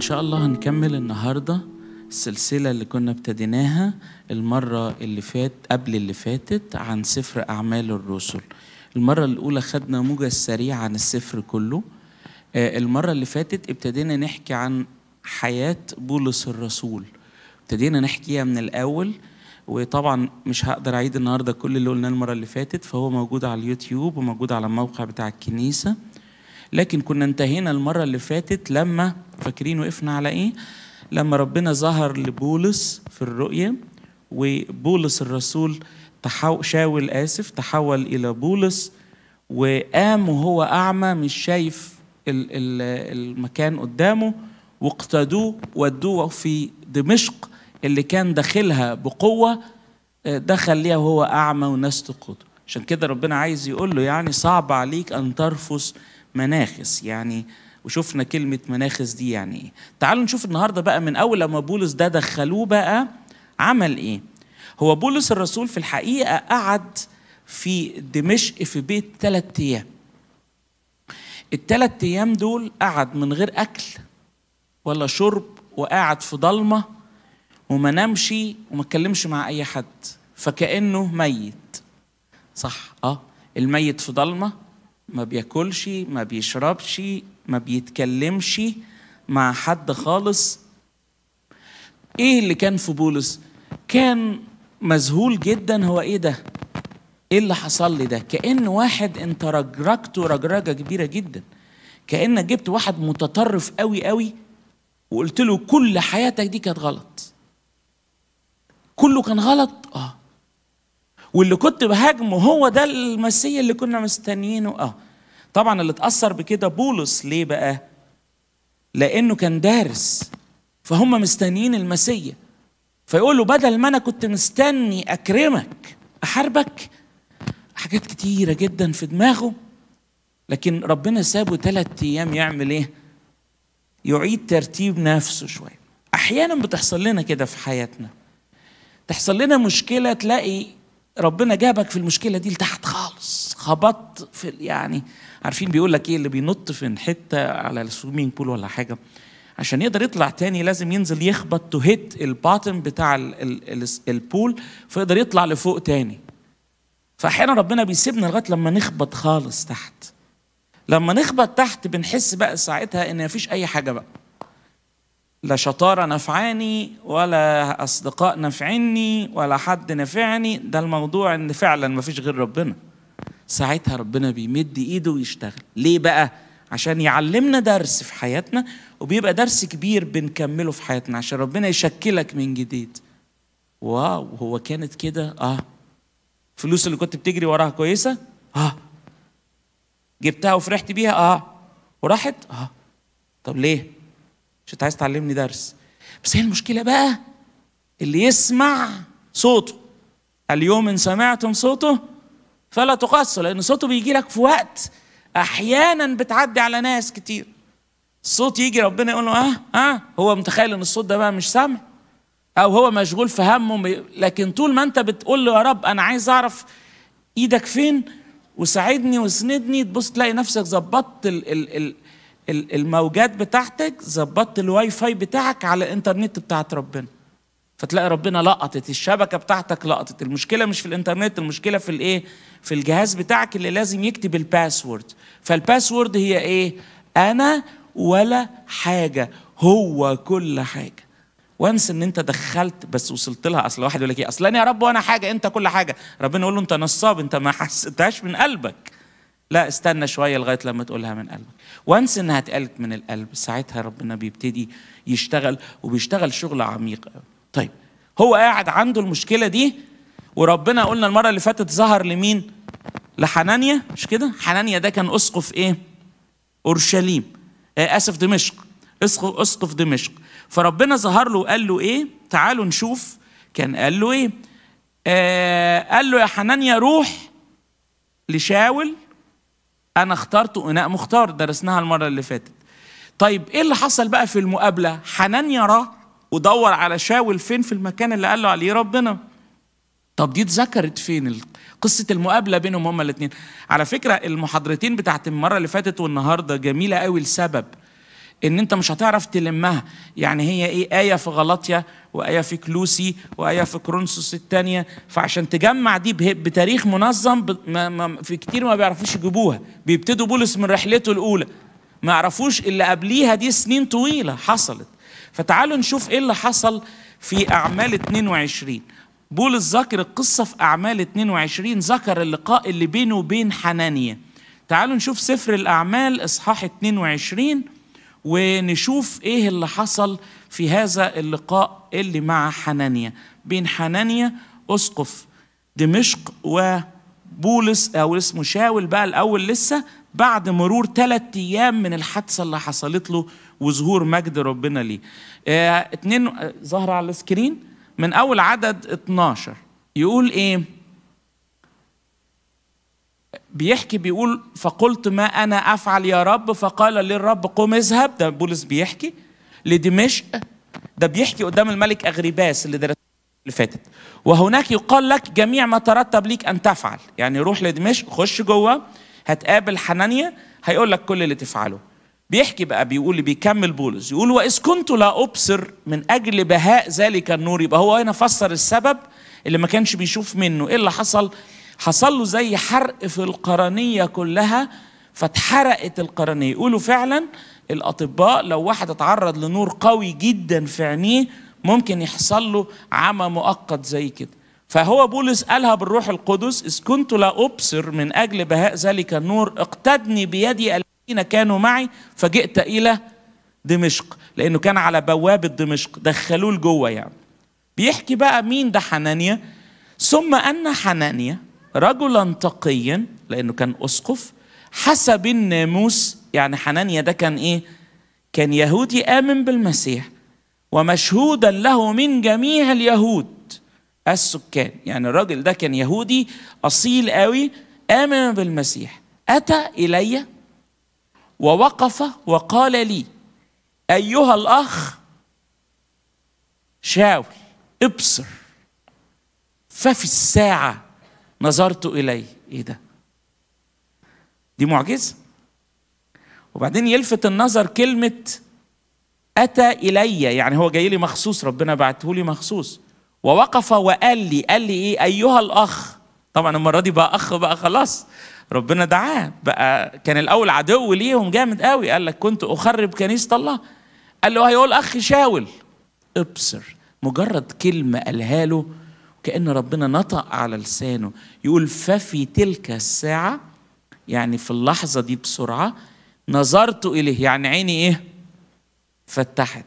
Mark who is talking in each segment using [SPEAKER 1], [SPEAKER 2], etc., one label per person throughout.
[SPEAKER 1] ان شاء الله هنكمل النهارده السلسله اللي كنا ابتديناها المره اللي فات قبل اللي فاتت عن سفر اعمال الرسل المره الاولى خدنا موجه سريعه عن السفر كله آه، المره اللي فاتت ابتدينا نحكي عن حياه بولس الرسول ابتدينا نحكيها من الاول وطبعا مش هقدر اعيد النهارده كل اللي قلناه المره اللي فاتت فهو موجود على اليوتيوب وموجود على الموقع بتاع الكنيسه لكن كنا انتهينا المرة اللي فاتت لما فاكرين وقفنا على إيه؟ لما ربنا ظهر لبولس في الرؤية وبولس الرسول تحو شاول آسف تحول إلى بولس وقام وهو أعمى مش شايف المكان قدامه واقتادوه ودوه في دمشق اللي كان داخلها بقوة آه، دخل ليها وهو أعمى وناس تقود عشان كده ربنا عايز يقول له يعني صعب عليك أن ترفض مناخس يعني وشفنا كلمة مناخس دي يعني ايه تعالوا نشوف النهاردة بقى من أول لما بولس ده دخلوه بقى عمل ايه هو بولس الرسول في الحقيقة قعد في دمشق في بيت ثلاثة أيام الثلاث أيام دول قعد من غير أكل ولا شرب وقعد في ضلمة وما نامش وما اتكلمش مع أي حد فكأنه ميت صح اه الميت في ضلمة ما بياكلش ما بيشربش ما بيتكلمش مع حد خالص ايه اللي كان في بولس كان مذهول جدا هو ايه ده ايه اللي حصل لي ده كان واحد انت رجرجته رجرجه كبيره جدا كانك جبت واحد متطرف قوي قوي وقلت له كل حياتك دي كانت غلط كله كان غلط اه واللي كنت بهاجمه هو ده المسيا اللي كنا مستنيينه اه طبعا اللي اتاثر بكده بولس ليه بقى لانه كان دارس فهم مستنيين المسيا فيقول له بدل ما انا كنت مستني اكرمك احاربك حاجات كتيره جدا في دماغه لكن ربنا سابه ثلاثة ايام يعمل ايه يعيد ترتيب نفسه شويه احيانا بتحصل لنا كده في حياتنا تحصل لنا مشكله تلاقي ربنا جابك في المشكله دي لتحت خالص خبطت في يعني عارفين بيقول لك ايه اللي بينط في حته على السويمنج بول ولا حاجه عشان يقدر يطلع تاني لازم ينزل يخبط تو هيت الباتم بتاع البول فيقدر يطلع لفوق تاني فاحيانا ربنا بيسيبنا لغايه لما نخبط خالص تحت لما نخبط تحت بنحس بقى ساعتها ان مفيش اي حاجه بقى لا شطارة نفعاني ولا أصدقاء نفعني ولا حد نفعني ده الموضوع إن فعلا مفيش غير ربنا ساعتها ربنا بيمد إيده ويشتغل ليه بقى؟ عشان يعلمنا درس في حياتنا وبيبقى درس كبير بنكمله في حياتنا عشان ربنا يشكلك من جديد واو هو كانت كده اه الفلوس اللي كنت بتجري وراها كويسة اه جبتها وفرحت بيها اه وراحت اه طب ليه مش انت عايز تعلمني درس بس هي المشكله بقى اللي يسمع صوته اليوم ان سمعتم صوته فلا تقصوا لان صوته بيجي لك في وقت احيانا بتعدي على ناس كتير الصوت يجي ربنا يقول له اه اه هو متخيل ان الصوت ده بقى مش سامع او هو مشغول في همه لكن طول ما انت بتقول له يا رب انا عايز اعرف ايدك فين وساعدني واسندني تبص تلاقي نفسك ظبطت الموجات بتاعتك ظبطت الواي فاي بتاعك على الانترنت بتاعت ربنا فتلاقي ربنا لقطت الشبكه بتاعتك لقطت المشكله مش في الانترنت المشكله في الايه في الجهاز بتاعك اللي لازم يكتب الباسورد فالباسورد هي ايه انا ولا حاجه هو كل حاجه وانس ان انت دخلت بس وصلت لها اصل واحد يقول لك ايه اصل انا يا رب وانا حاجه انت كل حاجه ربنا يقول له انت نصاب انت ما حسيتهاش من قلبك لا استنى شويه لغايه لما تقولها من قلبك وانس انها اتقالت من القلب ساعتها ربنا بيبتدي يشتغل وبيشتغل شغل عميق طيب هو قاعد عنده المشكله دي وربنا قلنا المره اللي فاتت ظهر لمين لحنانيا مش كده حنانيا ده كان اسقف ايه اورشليم آه اسف دمشق اسقف دمشق فربنا ظهر له وقال له ايه تعالوا نشوف كان قال له ايه آه قال له يا حنانيا روح لشاول انا اخترت اناء مختار درسناها المره اللي فاتت طيب ايه اللي حصل بقى في المقابله حنانيا راح ودور على شاول فين في المكان اللي قال له عليه ربنا طب دي اتذكرت فين قصة المقابلة بينهم هما الاتنين على فكرة المحاضرتين بتاعت المرة اللي فاتت والنهاردة جميلة قوي لسبب ان انت مش هتعرف تلمها يعني هي ايه ايه في غلطيا وايه في كلوسي وايه في كرونسوس الثانيه فعشان تجمع دي بتاريخ منظم في كتير ما بيعرفوش يجيبوها بيبتدوا بولس من رحلته الاولى ما يعرفوش اللي قبليها دي سنين طويله حصلت فتعالوا نشوف ايه اللي حصل في اعمال 22 بولس ذكر القصه في اعمال 22 ذكر اللقاء اللي بينه وبين حنانيا تعالوا نشوف سفر الاعمال اصحاح 22 ونشوف ايه اللي حصل في هذا اللقاء اللي مع حنانيا بين حنانيا اسقف دمشق وبولس او اسمه شاول بقى الاول لسه بعد مرور ثلاثة ايام من الحادثه اللي حصلت له وظهور مجد ربنا ليه اه اتنين آه، ظهر على السكرين من اول عدد 12 يقول ايه بيحكي بيقول فقلت ما انا افعل يا رب فقال للرب قم اذهب ده بولس بيحكي لدمشق ده بيحكي قدام الملك اغريباس اللي درس اللي فاتت وهناك يقال لك جميع ما ترتب ليك ان تفعل يعني روح لدمشق خش جوه هتقابل حنانيا هيقول لك كل اللي تفعله بيحكي بقى بيقول بيكمل بولس يقول واذ كنت لا ابصر من اجل بهاء ذلك النور يبقى هو هنا فسر السبب اللي ما كانش بيشوف منه ايه اللي حصل حصل له زي حرق في القرنية كلها فاتحرقت القرنية يقولوا فعلا الأطباء لو واحد اتعرض لنور قوي جدا في عينيه ممكن يحصل له عمى مؤقت زي كده فهو بولس قالها بالروح القدس إذ كنت لا أبصر من أجل بهاء ذلك النور اقتدني بيدي الذين كانوا معي فجئت إلى دمشق لأنه كان على بوابة دمشق دخلوه لجوه يعني بيحكي بقى مين ده حنانيا ثم أن حنانيا رجلا تقيا لانه كان اسقف حسب الناموس يعني حنانيا ده كان ايه كان يهودي امن بالمسيح ومشهودا له من جميع اليهود السكان يعني الراجل ده كان يهودي اصيل قوي امن بالمسيح اتى الي ووقف وقال لي ايها الاخ شاول ابصر ففي الساعه نظرت إليه إيه ده دي معجزة وبعدين يلفت النظر كلمة أتى إلي يعني هو جاي لي مخصوص ربنا بعته لي مخصوص ووقف وقال لي قال لي إيه أيها الأخ طبعا المرة دي بقى أخ بقى خلاص ربنا دعاه بقى كان الأول عدو ليهم جامد قوي قال لك كنت أخرب كنيسة الله قال له هيقول أخ شاول ابصر مجرد كلمة قالها له كأن ربنا نطق على لسانه يقول ففي تلك الساعة يعني في اللحظة دي بسرعة نظرت إليه يعني عيني إيه فتحت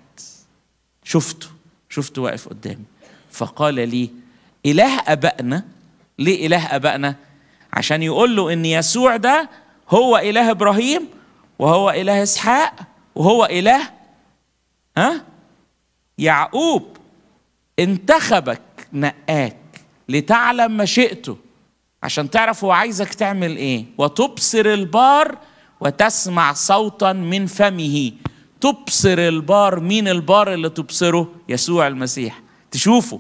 [SPEAKER 1] شفته شفته واقف قدامي فقال لي إله أبائنا ليه إله أبائنا عشان يقول له إن يسوع ده هو إله إبراهيم وهو إله إسحاق وهو إله ها يعقوب انتخبك نقاك لتعلم مشيئته عشان تعرف هو عايزك تعمل ايه وتبصر البار وتسمع صوتا من فمه تبصر البار مين البار اللي تبصره يسوع المسيح تشوفه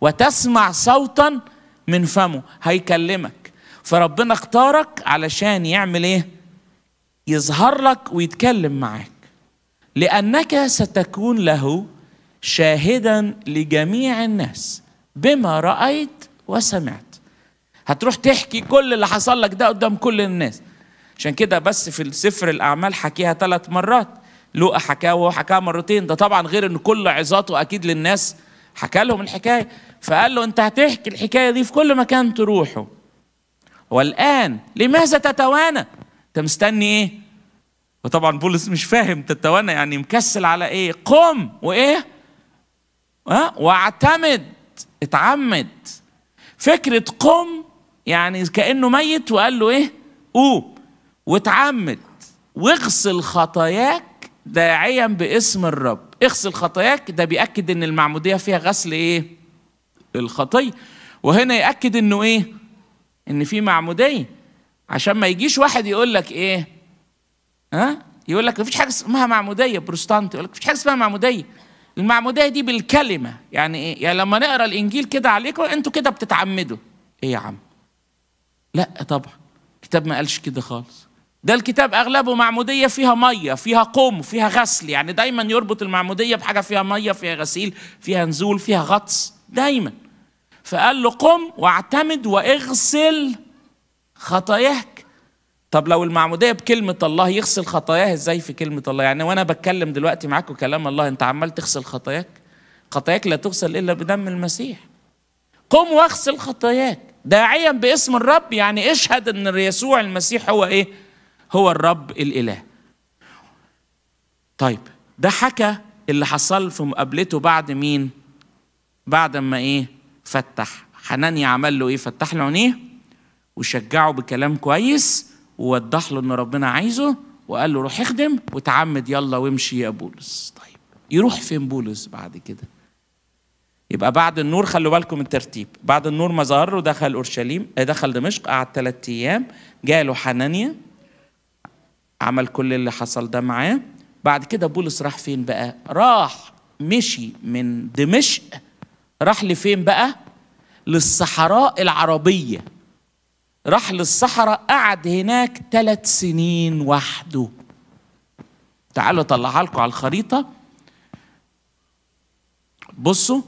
[SPEAKER 1] وتسمع صوتا من فمه هيكلمك فربنا اختارك علشان يعمل ايه يظهر لك ويتكلم معاك لانك ستكون له شاهدا لجميع الناس بما رأيت وسمعت هتروح تحكي كل اللي حصل لك ده قدام كل الناس عشان كده بس في سفر الأعمال حكيها ثلاث مرات لوقا حكاها وهو حكاها مرتين ده طبعا غير ان كل عظاته اكيد للناس حكى لهم الحكايه فقال له انت هتحكي الحكايه دي في كل مكان تروحه والان لماذا تتوانى انت مستني ايه وطبعا بولس مش فاهم تتوانى يعني مكسل على ايه قم وايه ها واعتمد اتعمد فكرة قم يعني كأنه ميت وقال له ايه قوم واتعمد واغسل خطاياك داعيا باسم الرب اغسل خطاياك ده بيأكد ان المعمودية فيها غسل ايه الخطية وهنا يأكد انه ايه ان في معمودية عشان ما يجيش واحد يقول لك ايه ها يقول لك مفيش حاجه اسمها معموديه بروستانت يقول لك مفيش حاجه اسمها معموديه المعمودية دي بالكلمة يعني إيه؟ يعني لما نقرأ الإنجيل كده عليكم أنتوا كده بتتعمدوا إيه يا عم لا طبعا الكتاب ما قالش كده خالص ده الكتاب أغلبه معمودية فيها مية فيها قوم فيها غسل يعني دايما يربط المعمودية بحاجة فيها مية فيها غسيل فيها نزول فيها غطس دايما فقال له قم واعتمد واغسل خطاياك طب لو المعموديه بكلمه الله يغسل خطاياه ازاي في كلمه الله يعني وانا بتكلم دلوقتي معاكم كلام الله انت عمال تغسل خطاياك خطاياك لا تغسل الا بدم المسيح قم واغسل خطاياك داعيا باسم الرب يعني اشهد ان يسوع المسيح هو ايه هو الرب الاله طيب ده حكى اللي حصل في مقابلته بعد مين بعد ما ايه فتح حنانيا عمل له ايه فتح له عينيه وشجعه بكلام كويس ووضح له ان ربنا عايزه وقال له روح اخدم وتعمد يلا وامشي يا بولس طيب يروح فين بولس بعد كده يبقى بعد النور خلوا بالكم الترتيب بعد النور ما ظهر ودخل اورشليم آه، دخل دمشق قعد ثلاث ايام جاله حنانيا عمل كل اللي حصل ده معاه بعد كده بولس راح فين بقى راح مشي من دمشق راح لفين بقى للصحراء العربيه راح للصحراء قعد هناك ثلاث سنين وحده تعالوا اطلعها لكم على الخريطه بصوا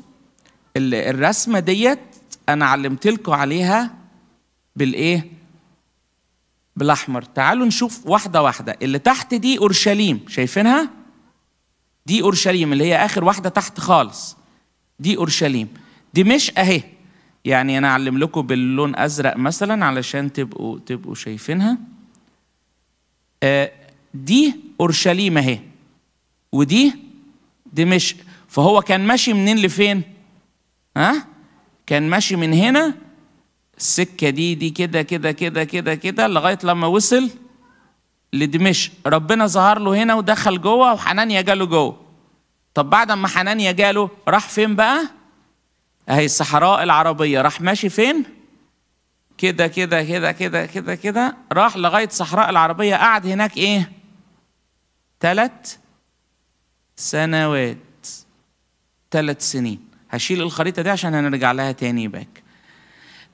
[SPEAKER 1] الرسمه ديت انا علمت لكم عليها بالايه بالاحمر تعالوا نشوف واحده واحده اللي تحت دي اورشليم شايفينها دي اورشليم اللي هي اخر واحده تحت خالص دي اورشليم دمشق اهي يعني انا اعلم لكم باللون ازرق مثلا علشان تبقوا تبقوا شايفينها آه، دي اورشليم اهي ودي دمشق فهو كان ماشي منين لفين ها كان ماشي من هنا السكه دي دي كده كده كده كده كده لغايه لما وصل لدمشق ربنا ظهر له هنا ودخل جوه وحنانيا جاله جوه طب بعد ما حنانيا جاله راح فين بقى اهي الصحراء العربيه راح ماشي فين كده كده كده كده كده كده راح لغايه الصحراء العربيه قعد هناك ايه ثلاث سنوات ثلاث سنين هشيل الخريطه دي عشان هنرجع لها تاني باك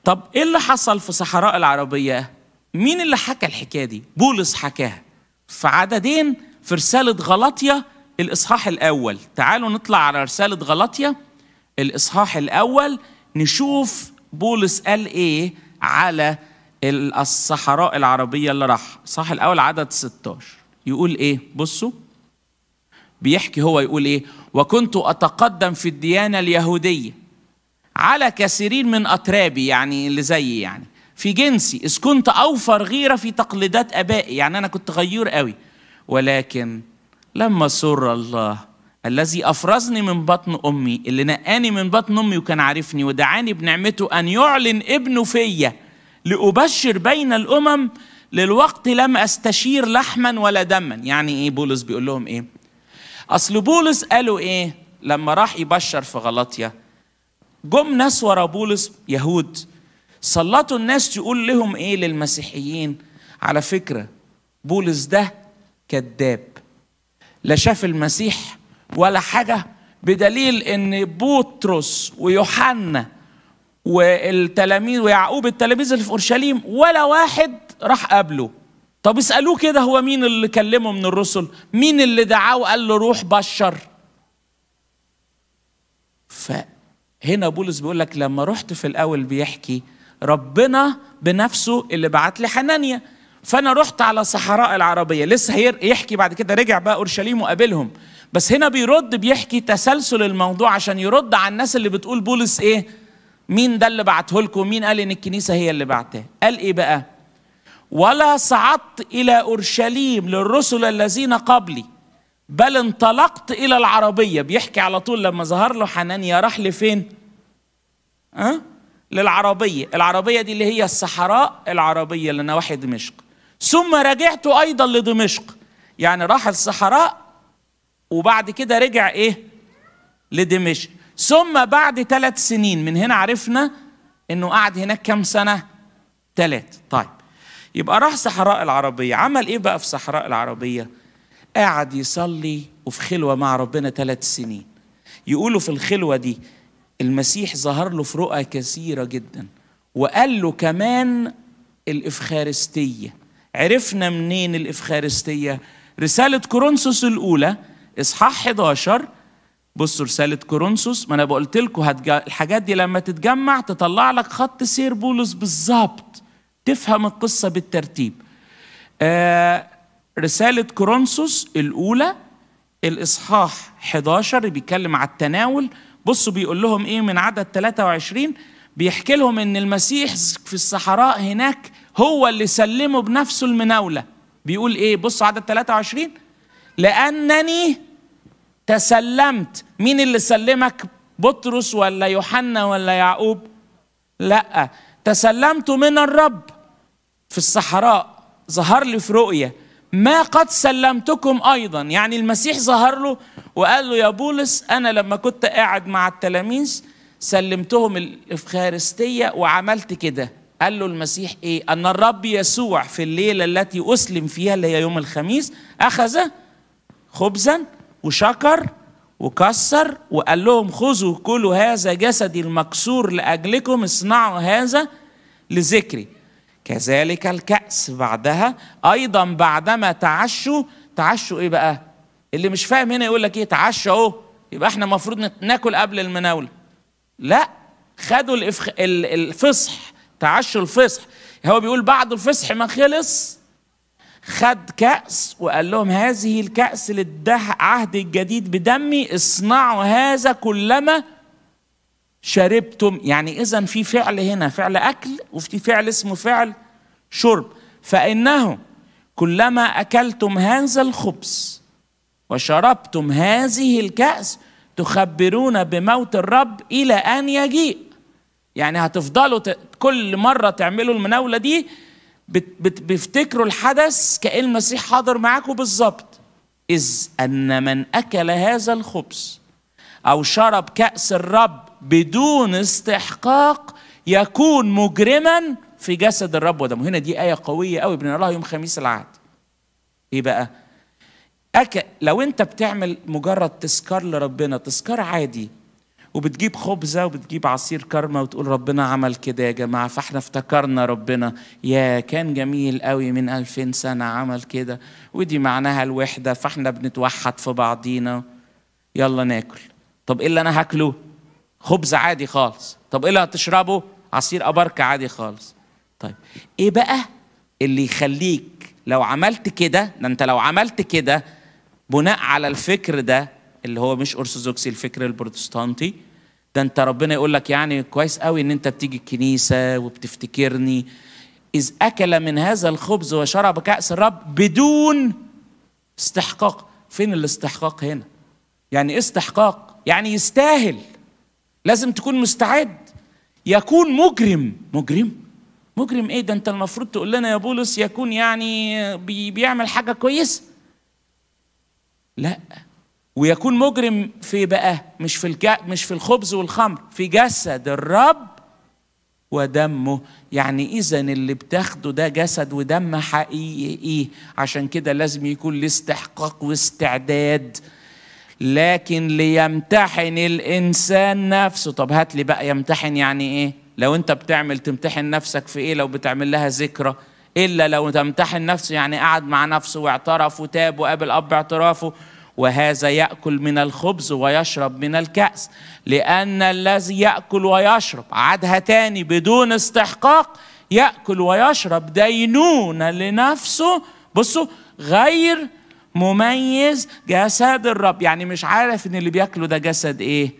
[SPEAKER 1] طب ايه اللي حصل في صحراء العربيه مين اللي حكى الحكايه دي بولس حكاها في عددين في رساله غلطيه الاصحاح الاول تعالوا نطلع على رساله غلطيه الاصحاح الاول نشوف بولس قال ايه على الصحراء العربيه اللي راح صح الاول عدد 16 يقول ايه بصوا بيحكي هو يقول ايه وكنت اتقدم في الديانه اليهوديه على كثيرين من اترابي يعني اللي زيي يعني في جنسي اذ كنت اوفر غيره في تقليدات ابائي يعني انا كنت غيور قوي ولكن لما سر الله الذي أفرزني من بطن أمي اللي نقاني من بطن أمي وكان عارفني ودعاني بنعمته أن يعلن ابنه فيا لأبشر بين الأمم للوقت لم أستشير لحما ولا دما يعني إيه بولس بيقول لهم إيه أصل بولس قالوا إيه لما راح يبشر في غلطية جم ناس ورا بولس يهود سلطوا الناس تقول لهم إيه للمسيحيين على فكرة بولس ده كذاب لا شاف المسيح ولا حاجة بدليل ان بطرس ويوحنا والتلاميذ ويعقوب التلاميذ اللي في اورشليم ولا واحد راح قابله طب اسالوه كده هو مين اللي كلمه من الرسل مين اللي دعاه وقال له روح بشر فهنا بولس بيقول لك لما رحت في الاول بيحكي ربنا بنفسه اللي بعت لي حنانيا فانا رحت على صحراء العربيه لسه هيحكي بعد كده رجع بقى اورشليم وقابلهم بس هنا بيرد بيحكي تسلسل الموضوع عشان يرد على الناس اللي بتقول بولس ايه مين ده اللي بعته لكم مين قال ان الكنيسه هي اللي بعته قال ايه بقى ولا صعدت الى اورشليم للرسل الذين قبلي بل انطلقت الى العربيه بيحكي على طول لما ظهر له حنانيا راح لفين أه؟ للعربيه العربيه دي اللي هي الصحراء العربيه لنواحي دمشق ثم رجعت ايضا لدمشق يعني راح الصحراء وبعد كده رجع ايه لدمشق ثم بعد ثلاث سنين من هنا عرفنا انه قعد هناك كام سنه ثلاث طيب يبقى راح صحراء العربيه عمل ايه بقى في صحراء العربيه قعد يصلي وفي خلوه مع ربنا ثلاث سنين يقولوا في الخلوه دي المسيح ظهر له في رؤى كثيره جدا وقال له كمان الافخارستيه عرفنا منين الافخارستيه رساله كورنثوس الاولى اصحاح 11 بصوا رسالة كورنثوس ما أنا قلت لكم هتج... الحاجات دي لما تتجمع تطلع لك خط سير بولس بالظبط تفهم القصة بالترتيب آه رسالة كورنثوس الأولى الإصحاح 11 بيتكلم على التناول بصوا بيقول لهم إيه من عدد 23 بيحكي لهم إن المسيح في الصحراء هناك هو اللي سلمه بنفسه المناولة بيقول إيه بصوا عدد 23 لانني تسلمت مين اللي سلمك بطرس ولا يوحنا ولا يعقوب لا تسلمت من الرب في الصحراء ظهر لي في رؤيه ما قد سلمتكم ايضا يعني المسيح ظهر له وقال له يا بولس انا لما كنت قاعد مع التلاميذ سلمتهم الافخارستيه وعملت كده قال له المسيح ايه ان الرب يسوع في الليله التي اسلم فيها اللي هي يوم الخميس اخذ خبزا وشكر وكسر وقال لهم خذوا كلوا هذا جسدي المكسور لأجلكم اصنعوا هذا لذكري كذلك الكأس بعدها أيضا بعدما تعشوا تعشوا إيه بقى اللي مش فاهم هنا يقول لك إيه تعشى أهو يبقى إحنا المفروض ناكل قبل المناولة لا خدوا الفصح تعشوا الفصح هو بيقول بعد الفصح ما خلص خد كأس وقال لهم هذه الكأس للعهد الجديد بدمي اصنعوا هذا كلما شربتم يعني إذا في فعل هنا فعل أكل وفي فعل اسمه فعل شرب فإنه كلما أكلتم هذا الخبز وشربتم هذه الكأس تخبرون بموت الرب إلى أن يجيء يعني هتفضلوا كل مرة تعملوا المناولة دي بيفتكروا الحدث كأن المسيح حاضر معاكم بالظبط إذ أن من أكل هذا الخبز أو شرب كأس الرب بدون استحقاق يكون مجرما في جسد الرب ودمه هنا دي آية قوية قوي بنقراها يوم خميس العهد إيه بقى؟ أكل لو أنت بتعمل مجرد تذكار لربنا تذكار عادي وبتجيب خبزه وبتجيب عصير كرمه وتقول ربنا عمل كده يا جماعه فاحنا افتكرنا ربنا يا كان جميل قوي من ألفين سنه عمل كده ودي معناها الوحده فاحنا بنتوحد في بعضينا يلا ناكل طب ايه اللي انا هاكله خبز عادي خالص طب ايه اللي هتشربه عصير ابركة عادي خالص طيب ايه بقى اللي يخليك لو عملت كده ده انت لو عملت كده بناء على الفكر ده اللي هو مش ارثوذكسي الفكر البروتستانتي ده انت ربنا يقول لك يعني كويس قوي ان انت بتيجي الكنيسه وبتفتكرني اذ اكل من هذا الخبز وشرب كاس الرب بدون استحقاق فين الاستحقاق هنا يعني ايه استحقاق يعني يستاهل لازم تكون مستعد يكون مجرم مجرم مجرم ايه ده انت المفروض تقول لنا يا بولس يكون يعني بيعمل حاجه كويسه لا ويكون مجرم في بقى مش في الج... مش في الخبز والخمر في جسد الرب ودمه يعني اذا اللي بتاخده ده جسد ودم حقيقي عشان كده لازم يكون لاستحقاق واستعداد لكن ليمتحن الانسان نفسه طب هات لي بقى يمتحن يعني ايه لو انت بتعمل تمتحن نفسك في ايه لو بتعمل لها ذكرى الا لو تمتحن نفسه يعني قعد مع نفسه واعترف وتاب وقابل اب اعترافه وهذا ياكل من الخبز ويشرب من الكاس لان الذي ياكل ويشرب عادها تاني بدون استحقاق ياكل ويشرب دينونه لنفسه بصوا غير مميز جسد الرب يعني مش عارف ان اللي بياكله ده جسد ايه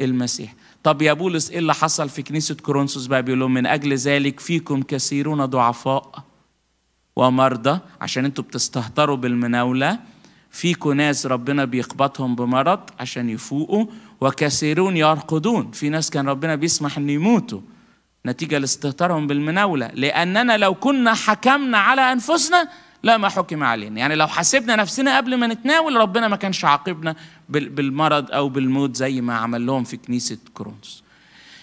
[SPEAKER 1] المسيح طب يا بولس ايه اللي حصل في كنيسه كورنثوس بقى بيقول من اجل ذلك فيكم كثيرون ضعفاء ومرضى عشان انتوا بتستهتروا بالمناوله فيكم ناس ربنا بيقبضهم بمرض عشان يفوقوا وكثيرون يرقدون في ناس كان ربنا بيسمح ان يموتوا نتيجة لاستهتارهم بالمناولة لأننا لو كنا حكمنا على أنفسنا لا ما حكم علينا يعني لو حسبنا نفسنا قبل ما نتناول ربنا ما كانش عاقبنا بالمرض أو بالموت زي ما عمل لهم في كنيسة كرونس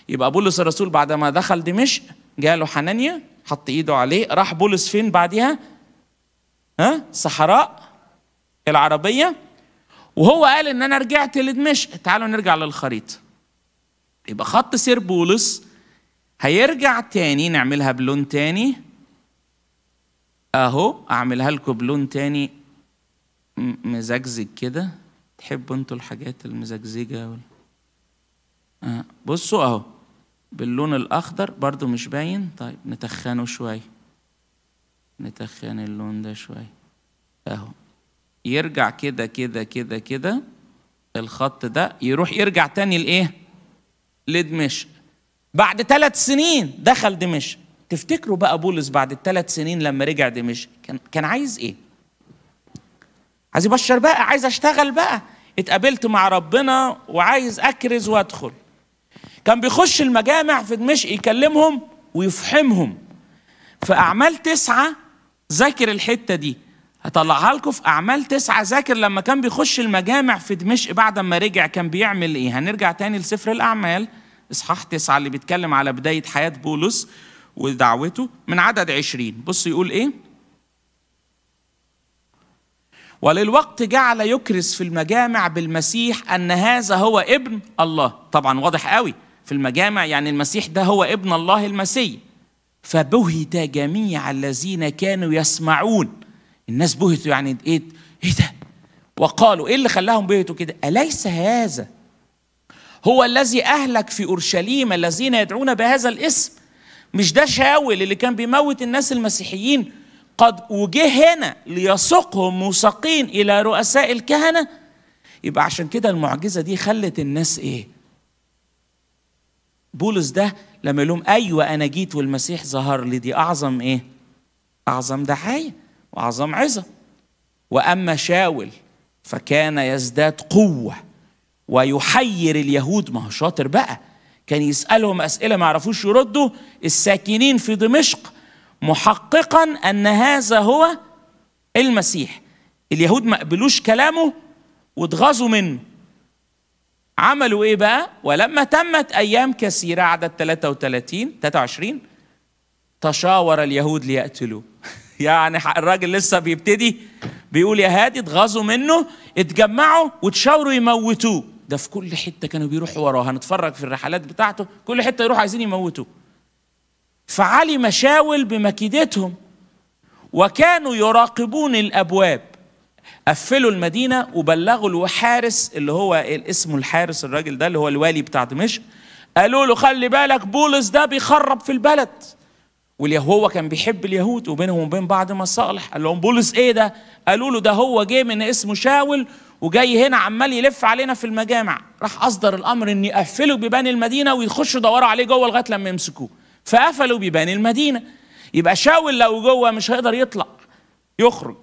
[SPEAKER 1] يبقى بولس الرسول بعد ما دخل دمشق جاله حنانيا حط ايده عليه راح بولس فين بعدها ها صحراء العربية وهو قال إن أنا رجعت لدمشق تعالوا نرجع للخريطة يبقى خط سير بولس هيرجع تاني نعملها بلون تاني أهو أعملها لكم بلون تاني مزجزج كده تحبوا انتوا الحاجات المزجزجة آه. بصوا أهو باللون الأخضر برضو مش باين طيب نتخنه شوية نتخن اللون ده شوية أهو يرجع كده كده كده كده الخط ده يروح يرجع تاني لايه؟ لدمشق بعد ثلاث سنين دخل دمشق تفتكروا بقى بولس بعد الثلاث سنين لما رجع دمشق كان كان عايز ايه؟ عايز يبشر بقى عايز اشتغل بقى اتقابلت مع ربنا وعايز اكرز وادخل كان بيخش المجامع في دمشق يكلمهم ويفحمهم في اعمال تسعه ذاكر الحته دي هطلعها لكم في أعمال تسعة ذاكر لما كان بيخش المجامع في دمشق بعد ما رجع كان بيعمل إيه هنرجع تاني لسفر الأعمال إصحاح تسعة اللي بيتكلم على بداية حياة بولس ودعوته من عدد عشرين بص يقول إيه وللوقت جعل يكرس في المجامع بالمسيح أن هذا هو ابن الله طبعا واضح قوي في المجامع يعني المسيح ده هو ابن الله المسيح فبهت جميع الذين كانوا يسمعون الناس بهتوا يعني ايه ايه ده وقالوا ايه اللي خلاهم بهتوا كده اليس هذا هو الذي اهلك في اورشليم الذين يدعون بهذا الاسم مش ده شاول اللي كان بيموت الناس المسيحيين قد وجه هنا ليسوقهم مساقين الى رؤساء الكهنه يبقى عشان كده المعجزه دي خلت الناس ايه بولس ده لما يقول لهم ايوه انا جيت والمسيح ظهر لي دي اعظم ايه اعظم دعايه وأعظم عزة وأما شاول فكان يزداد قوة ويحير اليهود ما هو شاطر بقى كان يسألهم أسئلة ما عرفوش يردوا الساكنين في دمشق محققا أن هذا هو المسيح اليهود ما قبلوش كلامه واتغاظوا منه عملوا ايه بقى ولما تمت ايام كثيره عدد 33 23 تشاور اليهود ليقتلوه يعني الراجل لسه بيبتدي بيقول يا هادي اتغاظوا منه اتجمعوا وتشاوروا يموتوه ده في كل حته كانوا بيروحوا وراه هنتفرج في الرحلات بتاعته كل حته يروحوا عايزين يموتوه فعلي مشاول بمكيدتهم وكانوا يراقبون الابواب قفلوا المدينه وبلغوا الحارس اللي هو اسمه الحارس الراجل ده اللي هو الوالي بتاع دمشق قالوا له خلي بالك بولس ده بيخرب في البلد واليهوه كان بيحب اليهود وبينهم وبين بعض مصالح قال لهم بولس ايه ده قالوا له ده هو جه من اسمه شاول وجاي هنا عمال يلف علينا في المجامع راح اصدر الامر ان يقفلوا بيبان المدينه ويخشوا يدوروا عليه جوه لغايه لما يمسكوه فقفلوا بيبان المدينه يبقى شاول لو جوه مش هيقدر يطلع يخرج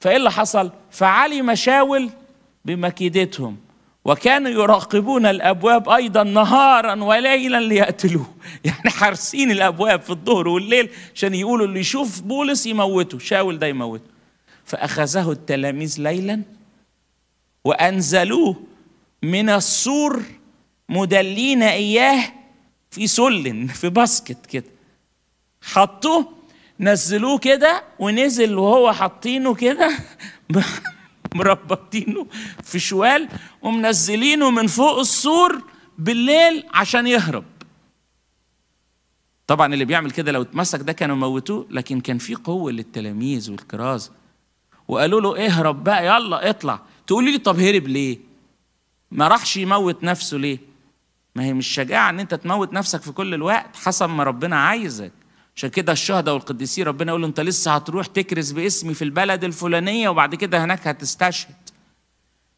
[SPEAKER 1] فايه اللي حصل فعلم شاول بمكيدتهم وكانوا يراقبون الابواب ايضا نهارا وليلا ليقتلوه يعني حارسين الابواب في الظهر والليل عشان يقولوا اللي يشوف بولس يموته شاول ده يموته فاخذه التلاميذ ليلا وانزلوه من السور مدلين اياه في سلم في باسكت كده حطوه نزلوه كده ونزل وهو حاطينه كده مربطينه في شوال ومنزلينه من فوق السور بالليل عشان يهرب طبعا اللي بيعمل كده لو اتمسك ده كانوا موتوه لكن كان في قوه للتلاميذ والكراز وقالوا له اهرب بقى يلا اطلع تقولي لي طب هرب ليه ما راحش يموت نفسه ليه ما هي مش شجاعه ان انت تموت نفسك في كل الوقت حسب ما ربنا عايزك عشان كده الشهداء والقديسين ربنا يقول له انت لسه هتروح تكرز باسمي في البلد الفلانيه وبعد كده هناك هتستشهد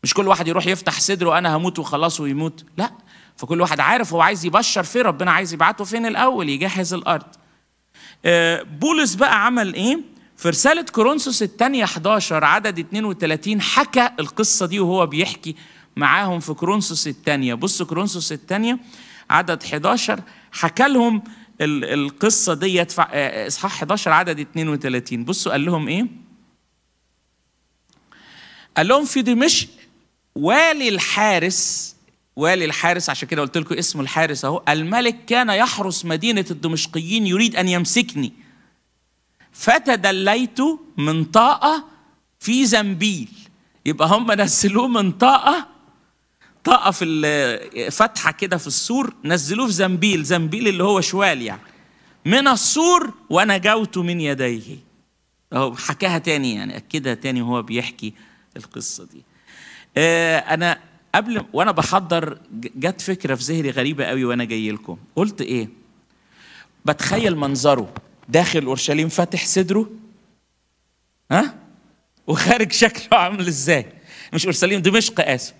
[SPEAKER 1] مش كل واحد يروح يفتح صدره وانا هموت وخلاص ويموت لا فكل واحد عارف هو عايز يبشر فين ربنا عايز يبعته فين الاول يجهز الارض آه، بولس بقى عمل ايه في رسالة كورنثوس الثانية 11 عدد 32 حكى القصة دي وهو بيحكي معاهم في كورنثوس الثانية بص كورنثوس الثانية عدد 11 حكى لهم القصه ديت آه، آه، اصحاح 11 عدد 32 بصوا قال لهم ايه؟ قال لهم في دمشق والي الحارس والي الحارس عشان كده قلت لكم اسم الحارس اهو الملك كان يحرس مدينه الدمشقيين يريد ان يمسكني فتدليت من طاقه في زنبيل يبقى هم نزلوه من طاقه طاقه في فتحه كده في السور نزلوه في زنبيل زنبيل اللي هو شوال يعني من السور وانا من يديه اهو حكاها تاني يعني اكدها تاني وهو بيحكي القصه دي آه انا قبل وانا بحضر جت فكره في ذهني غريبه قوي وانا جاي لكم قلت ايه بتخيل منظره داخل اورشليم فاتح صدره ها وخارج شكله عامل ازاي مش اورشليم دمشق اسف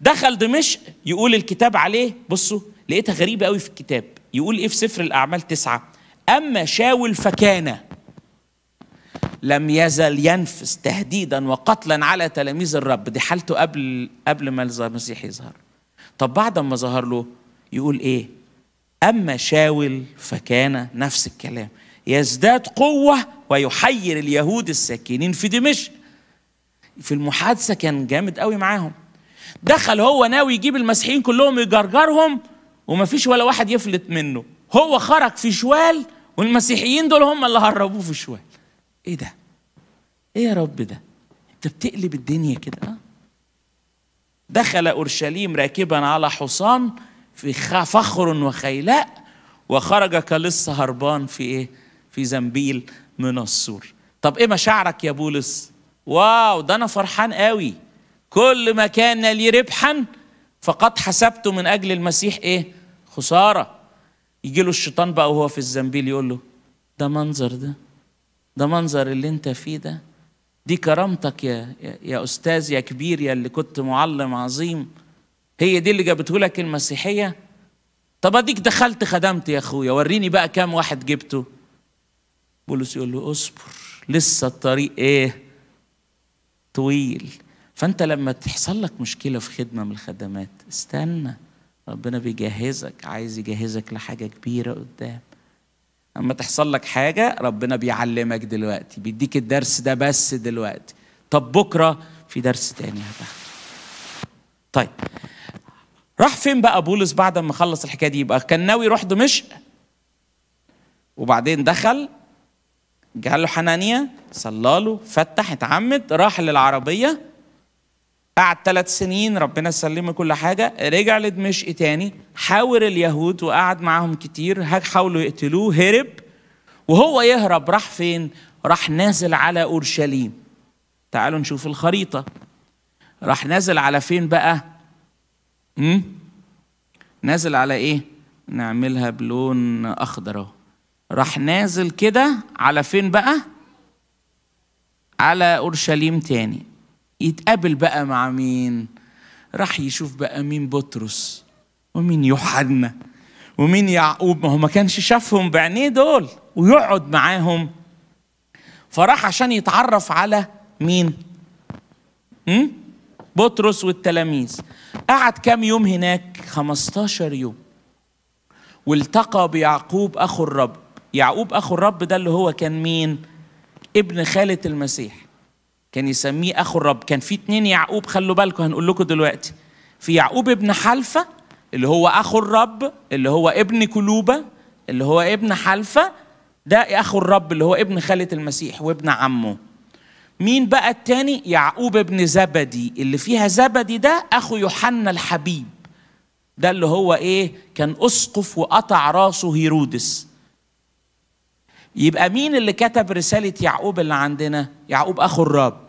[SPEAKER 1] دخل دمشق يقول الكتاب عليه بصوا لقيتها غريبه قوي في الكتاب يقول ايه في سفر الاعمال تسعه اما شاول فكان لم يزل ينفس تهديدا وقتلا على تلاميذ الرب دي حالته قبل قبل ما المسيح يظهر طب بعد ما ظهر له يقول ايه اما شاول فكان نفس الكلام يزداد قوه ويحير اليهود الساكنين في دمشق في المحادثه كان جامد قوي معاهم دخل هو ناوي يجيب المسيحيين كلهم يجرجرهم ومفيش ولا واحد يفلت منه هو خرج في شوال والمسيحيين دول هم اللي هربوه في شوال ايه ده ايه يا رب ده انت بتقلب الدنيا كده اه دخل اورشليم راكبا على حصان في فخر وخيلاء وخرج كلص هربان في ايه في زنبيل من السور طب ايه مشاعرك يا بولس واو ده انا فرحان قوي كل ما كان لي ربحا فقد حسبته من اجل المسيح ايه خساره يجي له الشيطان بقى وهو في الزنبيل يقول له ده منظر ده ده منظر اللي انت فيه ده دي كرامتك يا يا استاذ يا كبير يا اللي كنت معلم عظيم هي دي اللي جابته لك المسيحيه طب اديك دخلت خدمت يا اخويا وريني بقى كام واحد جبته بولس يقول له اصبر لسه الطريق ايه طويل فانت لما تحصل لك مشكله في خدمه من الخدمات استنى ربنا بيجهزك عايز يجهزك لحاجه كبيره قدام اما تحصل لك حاجه ربنا بيعلمك دلوقتي بيديك الدرس ده بس دلوقتي طب بكره في درس تاني هتاخده طيب راح فين بقى بولس بعد ما خلص الحكايه دي يبقى كان ناوي يروح دمشق وبعدين دخل جاله حنانيه صلى له فتح اتعمد راح للعربيه بعد ثلاث سنين ربنا سلم كل حاجه رجع لدمشق تاني حاور اليهود وقعد معاهم كتير حاولوا يقتلوه هرب وهو يهرب راح فين؟ راح نازل على اورشليم تعالوا نشوف الخريطه راح نازل على فين بقى؟ امم نازل على ايه؟ نعملها بلون اخضر اهو راح نازل كده على فين بقى؟ على اورشليم تاني يتقابل بقى مع مين راح يشوف بقى مين بطرس ومين يوحنا ومين يعقوب ما هو ما كانش شافهم بعينيه دول ويقعد معاهم فراح عشان يتعرف على مين م? بطرس والتلاميذ قعد كام يوم هناك 15 يوم والتقى بيعقوب اخو الرب يعقوب اخو الرب ده اللي هو كان مين ابن خالة المسيح كان يسميه اخو الرب كان في اتنين يعقوب خلوا بالكم هنقول لكم دلوقتي في يعقوب ابن حلفة اللي هو اخو الرب اللي هو ابن كلوبة اللي هو ابن حلفة ده اخو الرب اللي هو ابن خالة المسيح وابن عمه مين بقى التاني يعقوب ابن زبدي اللي فيها زبدي ده اخو يوحنا الحبيب ده اللي هو ايه كان اسقف وقطع راسه هيرودس يبقى مين اللي كتب رسالة يعقوب اللي عندنا؟ يعقوب أخو الرب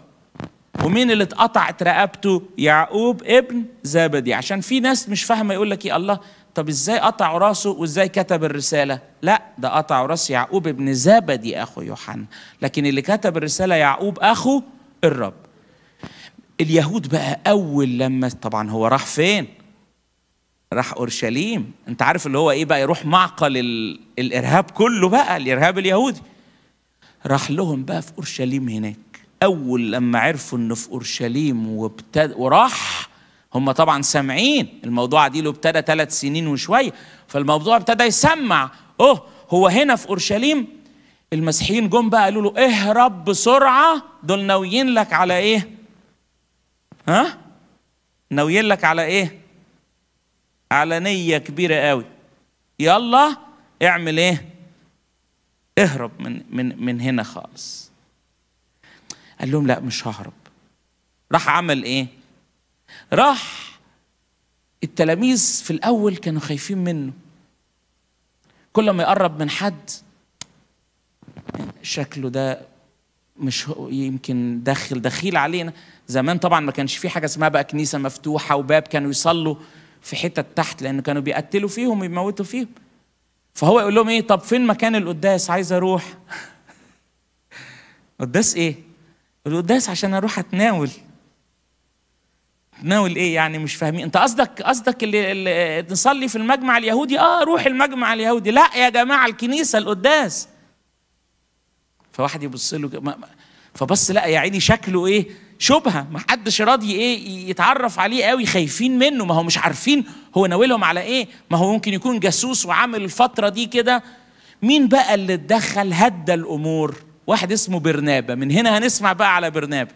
[SPEAKER 1] ومين اللي اتقطعت رقبته؟ يعقوب ابن زبدي عشان في ناس مش فاهمة يقول لك يا إيه الله طب ازاي قطعوا راسه وازاي كتب الرسالة؟ لا ده قطعوا راس يعقوب ابن زبدي أخو يوحنا لكن اللي كتب الرسالة يعقوب أخو الرب اليهود بقى أول لما طبعا هو راح فين؟ راح اورشليم انت عارف اللي هو ايه بقى يروح معقل الارهاب كله بقى الارهاب اليهودي راح لهم بقى في اورشليم هناك اول لما عرفوا انه في اورشليم وابتدى وراح هم طبعا سامعين الموضوع دي له ابتدى ثلاث سنين وشويه فالموضوع ابتدى يسمع اوه هو هنا في اورشليم المسيحيين جم بقى قالوا له اهرب بسرعه دول ناويين لك على ايه؟ ها؟ ناويين لك على ايه؟ على نية كبيرة قوي يلا اعمل ايه اهرب من من من هنا خالص قال لهم لا مش ههرب راح عمل ايه راح التلاميذ في الاول كانوا خايفين منه كل ما يقرب من حد شكله ده مش يمكن دخل دخيل علينا زمان طبعا ما كانش في حاجه اسمها بقى كنيسه مفتوحه وباب كانوا يصلوا في حتة تحت لأن كانوا بيقتلوا فيهم ويموتوا فيهم فهو يقول لهم إيه طب فين مكان القداس عايز أروح قداس إيه القداس عشان أروح أتناول اتناول ايه يعني مش فاهمين انت قصدك قصدك اللي, اللي نصلي في المجمع اليهودي اه روح المجمع اليهودي لا يا جماعه الكنيسه القداس فواحد يبص له فبص لقى يا عيني شكله ايه شبهه ما حدش راضي ايه يتعرف عليه قوي خايفين منه ما هو مش عارفين هو ناويلهم على ايه ما هو ممكن يكون جاسوس وعامل الفتره دي كده مين بقى اللي اتدخل هدى الامور واحد اسمه برنابا من هنا هنسمع بقى على برنابا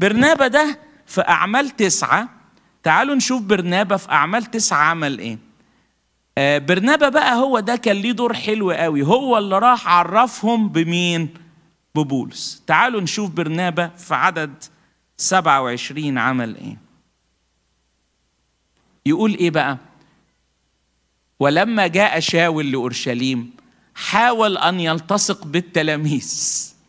[SPEAKER 1] برنابا ده في اعمال تسعة تعالوا نشوف برنابا في اعمال تسعة عمل ايه آه برنابا بقى هو ده كان ليه دور حلو قوي هو اللي راح عرفهم بمين ببولس تعالوا نشوف برنابة في عدد 27 عمل ايه يقول ايه بقى ولما جاء شاول لأورشليم حاول أن يلتصق بالتلاميذ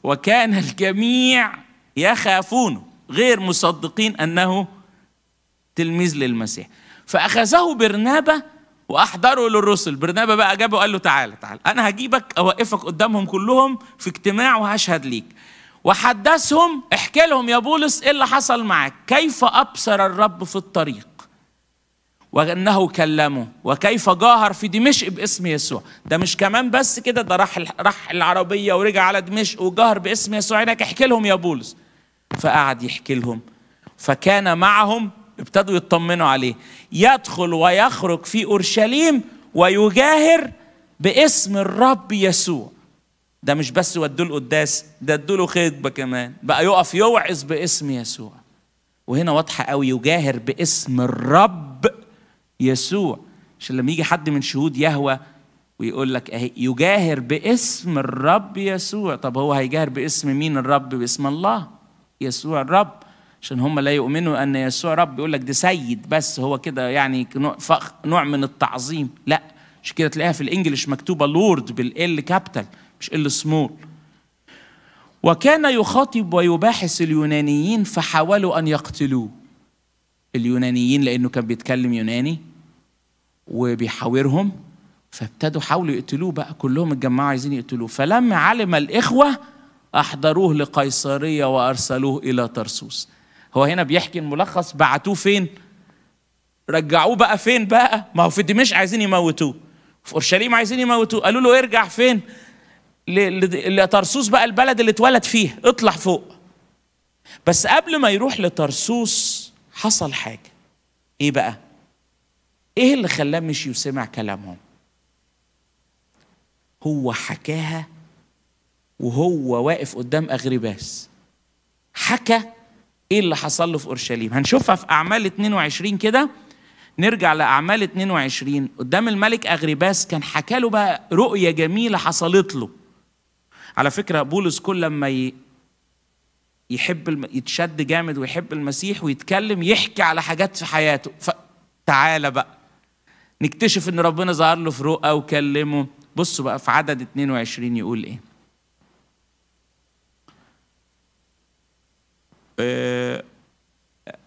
[SPEAKER 1] وكان الجميع يخافونه غير مصدقين أنه تلميذ للمسيح فأخذه برنابة واحضره للرسل برنابا بقى جابه وقال له تعالى تعالى انا هجيبك اوقفك قدامهم كلهم في اجتماع وهشهد ليك وحدثهم احكي لهم يا بولس ايه اللي حصل معاك كيف ابصر الرب في الطريق وانه كلمه وكيف جاهر في دمشق باسم يسوع ده مش كمان بس كده ده راح راح العربيه ورجع على دمشق وجاهر باسم يسوع هناك احكي لهم يا بولس فقعد يحكي لهم فكان معهم ابتدوا يطمنوا عليه يدخل ويخرج في اورشليم ويجاهر باسم الرب يسوع ده مش بس ودوا له قداس ده ادوا له خطبه كمان بقى يقف يوعظ باسم يسوع وهنا واضحه قوي يجاهر باسم الرب يسوع عشان لما يجي حد من شهود يهوى ويقول لك اهي يجاهر باسم الرب يسوع طب هو هيجاهر باسم مين الرب باسم الله يسوع الرب عشان هم لا يؤمنوا ان يسوع رب يقول لك ده سيد بس هو كده يعني نوع من التعظيم لا مش كده تلاقيها في الانجليش مكتوبه لورد بالال كابيتال مش ال سمول وكان يخاطب ويباحث اليونانيين فحاولوا ان يقتلوه اليونانيين لانه كان بيتكلم يوناني وبيحاورهم فابتدوا حاولوا يقتلوه بقى كلهم اتجمعوا عايزين يقتلوه فلما علم الاخوه احضروه لقيصريه وارسلوه الى طرسوس هو هنا بيحكي الملخص بعتوه فين رجعوه بقى فين بقى ما هو في دمشق عايزين يموتوه في اورشليم عايزين يموتوه قالوا له ارجع فين لطرسوس بقى البلد اللي اتولد فيه اطلع فوق بس قبل ما يروح لطرسوس حصل حاجه ايه بقى ايه اللي خلاه مشي وسمع كلامهم هو حكاها وهو واقف قدام اغرباس حكى ايه اللي حصل له في اورشليم هنشوفها في اعمال 22 كده نرجع لاعمال 22 قدام الملك اغريباس كان حكى له بقى رؤيه جميله حصلت له على فكره بولس كل لما يحب يتشد جامد ويحب المسيح ويتكلم يحكي على حاجات في حياته فتعالى بقى نكتشف ان ربنا ظهر له في رؤى وكلمه بصوا بقى في عدد 22 يقول ايه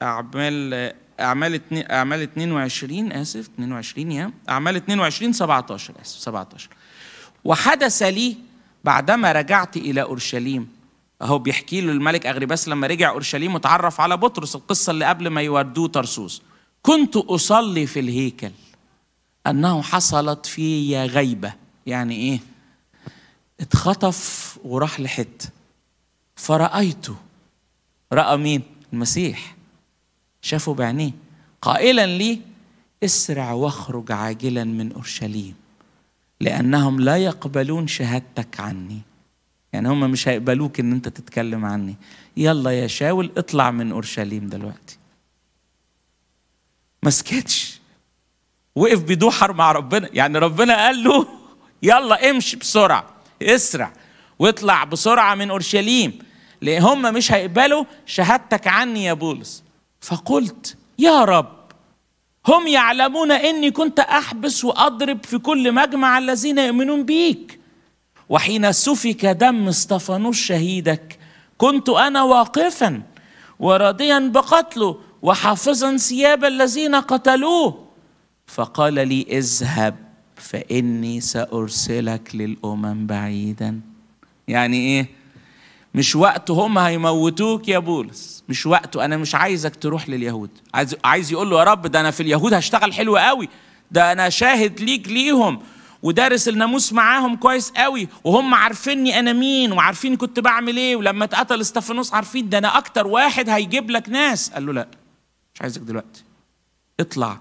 [SPEAKER 1] اعمال اعمال اعمال 22 اسف 22 يا اعمال 22 17 اسف 17 وحدث لي بعدما رجعت الى اورشليم اهو بيحكي له الملك اغريباس لما رجع اورشليم وتعرف على بطرس القصه اللي قبل ما يودوه طرسوس كنت اصلي في الهيكل انه حصلت في غيبه يعني ايه اتخطف وراح لحته فرايته رأى مين؟ المسيح شافه بعينيه قائلا لي اسرع واخرج عاجلا من أورشليم لأنهم لا يقبلون شهادتك عني يعني هم مش هيقبلوك ان انت تتكلم عني يلا يا شاول اطلع من اورشليم دلوقتي ما سكتش وقف بيدوحر مع ربنا يعني ربنا قال له يلا امشي بسرعه اسرع واطلع بسرعه من اورشليم لان هم مش هيقبلوا شهادتك عني يا بولس فقلت يا رب هم يعلمون اني كنت احبس واضرب في كل مجمع الذين يؤمنون بيك وحين سفك دم استفانوس شهيدك كنت انا واقفا وراضيا بقتله وحافظا ثياب الذين قتلوه فقال لي اذهب فاني سارسلك للامم بعيدا يعني ايه مش وقته هم هيموتوك يا بولس مش وقته انا مش عايزك تروح لليهود عايز عايز يقول له يا رب ده انا في اليهود هشتغل حلو قوي ده انا شاهد ليك ليهم ودارس الناموس معاهم كويس قوي وهم عارفيني انا مين وعارفين كنت بعمل ايه ولما اتقتل استفانوس عارفين ده انا اكتر واحد هيجيب لك ناس قال له لا مش عايزك دلوقتي اطلع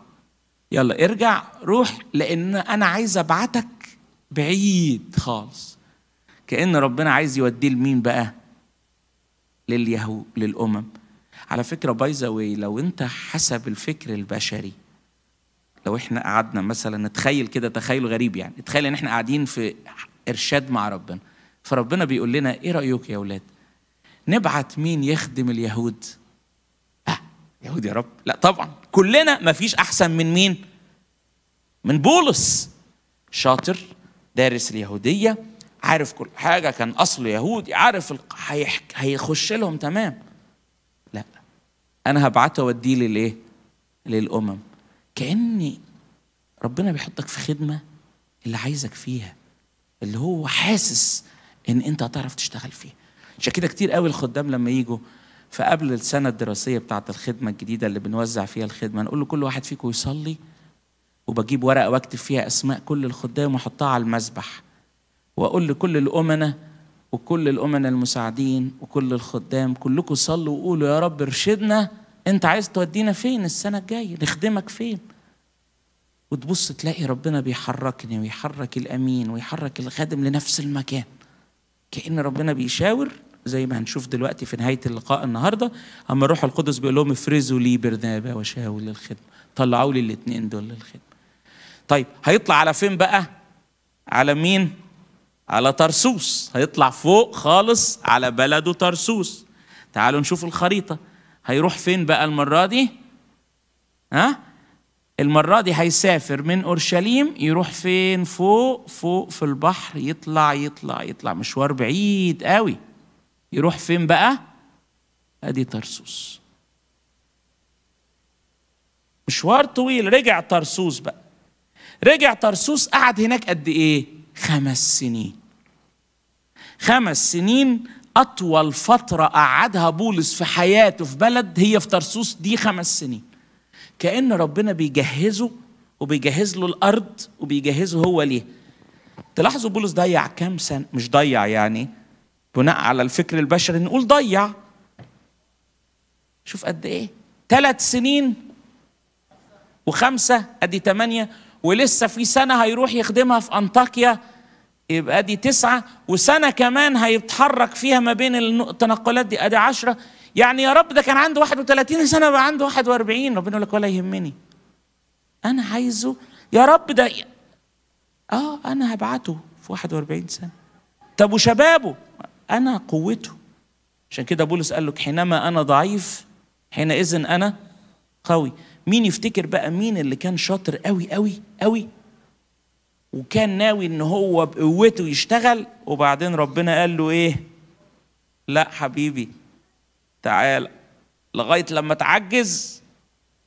[SPEAKER 1] يلا ارجع روح لان انا عايز ابعتك بعيد خالص كان ربنا عايز يوديه لمين بقى لليهود للأمم على فكرة بايزاوي لو أنت حسب الفكر البشري لو احنا قعدنا مثلا نتخيل كده تخيل غريب يعني تخيل ان احنا قاعدين في ارشاد مع ربنا فربنا بيقول لنا ايه رايكم يا اولاد نبعت مين يخدم اليهود آه يهود يا رب لا طبعا كلنا ما فيش احسن من مين من بولس شاطر دارس اليهوديه عارف كل حاجه كان اصل يهودي عارف هيخش لهم تمام لا انا هبعته اوديه للايه للامم كاني ربنا بيحطك في خدمه اللي عايزك فيها اللي هو حاسس ان انت هتعرف تشتغل فيها عشان كده كتير قوي الخدام لما يجوا فقبل السنه الدراسيه بتاعه الخدمه الجديده اللي بنوزع فيها الخدمه نقول له كل واحد فيكم يصلي وبجيب ورقه واكتب فيها اسماء كل الخدام واحطها على المسبح واقول لكل الامنة وكل الامنة المساعدين وكل الخدام كلكم صلوا وقولوا يا رب ارشدنا انت عايز تودينا فين السنه الجايه نخدمك فين وتبص تلاقي ربنا بيحركني ويحرك الامين ويحرك الخادم لنفس المكان كان ربنا بيشاور زي ما هنشوف دلوقتي في نهايه اللقاء النهارده اما الروح القدس بيقول لهم افرزوا لي برنابا وشاول للخدمه طلعوا لي الاثنين دول للخدمه طيب هيطلع على فين بقى على مين على طرسوس هيطلع فوق خالص على بلده طرسوس تعالوا نشوف الخريطة هيروح فين بقى المرة دي ها المرة دي هيسافر من أورشليم يروح فين فوق فوق في البحر يطلع يطلع يطلع مشوار بعيد قوي يروح فين بقى أدي طرسوس مشوار طويل رجع طرسوس بقى رجع طرسوس قعد هناك قد إيه خمس سنين خمس سنين أطول فترة قعدها بولس في حياته في بلد هي في ترسوس دي خمس سنين كأن ربنا بيجهزه وبيجهز له الأرض وبيجهزه هو ليه تلاحظوا بولس ضيع كام سنة مش ضيع يعني بناء على الفكر البشري نقول ضيع شوف قد ايه ثلاث سنين وخمسة ادي ثمانية ولسه في سنة هيروح يخدمها في أنطاكيا يبقى دي تسعة وسنة كمان هيتحرك فيها ما بين التنقلات دي أدي عشرة يعني يا رب ده كان عنده 31 سنة بقى عنده 41 ربنا يقول لك ولا يهمني أنا عايزه يا رب ده آه أنا هبعته في 41 سنة طب وشبابه أنا قوته عشان كده بولس قال لك حينما أنا ضعيف حينئذ أنا قوي مين يفتكر بقى مين اللي كان شاطر قوي قوي قوي وكان ناوي ان هو بقوته يشتغل وبعدين ربنا قال له ايه لا حبيبي تعال لغايه لما تعجز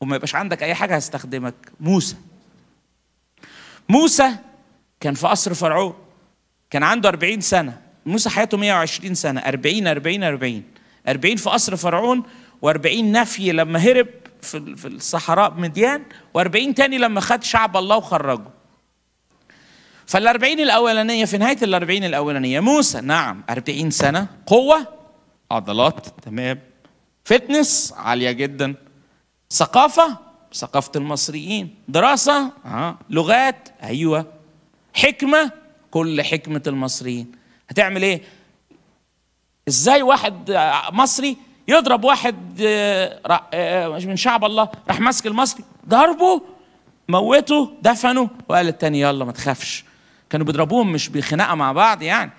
[SPEAKER 1] وما يبقاش عندك اي حاجه هستخدمك موسى موسى كان في قصر فرعون كان عنده 40 سنه موسى حياته 120 سنه 40 40 40 40 في قصر فرعون و40 نفي لما هرب في في الصحراء مديان و40 تاني لما خد شعب الله وخرجه فال40 الاولانيه في نهايه ال40 الاولانيه موسى نعم 40 سنه قوه عضلات تمام فتنس عاليه جدا ثقافه ثقافه المصريين دراسه آه. لغات ايوه حكمه كل حكمه المصريين هتعمل ايه ازاي واحد مصري يضرب واحد آه، آه، آه، من شعب الله راح ماسك المصري ضربه موته دفنه وقال التاني يلا ما تخافش كانوا بيضربوهم مش بخناقه مع بعض يعني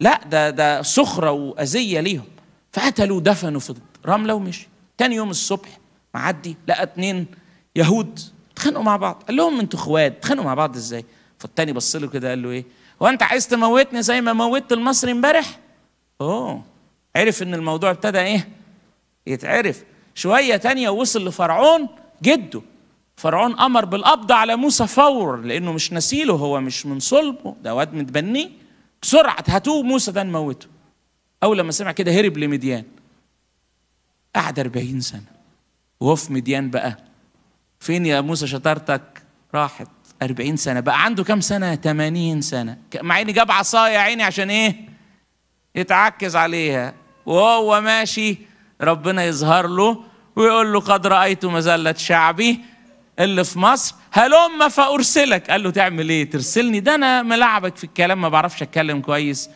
[SPEAKER 1] لا ده ده سخره واذيه ليهم فقتلوا دفنوا في رمله ومشي تاني يوم الصبح معدي لقى اتنين يهود اتخانقوا مع بعض قال لهم انتوا اخوات اتخانقوا مع بعض ازاي فالتاني بص له كده قال له ايه هو انت عايز تموتني زي ما موتت المصري امبارح اوه عرف ان الموضوع ابتدى ايه يتعرف شوية تانية وصل لفرعون جده فرعون أمر بالقبض على موسى فور لأنه مش نسيله هو مش من صلبه ده واد متبنيه بسرعة هاتوه موسى ده نموته أول لما سمع كده هرب لمديان قعد 40 سنة وهو في مديان بقى فين يا موسى شطارتك راحت 40 سنة بقى عنده كام سنة 80 سنة مع إني جاب عصاية عيني عشان إيه يتعكز عليها وهو ماشي ربنا يظهر له ويقول له قد رأيت مذلة شعبي اللي في مصر هلم فأرسلك قال له تعمل إيه ترسلني ده أنا ملعبك في الكلام ما بعرفش أتكلم كويس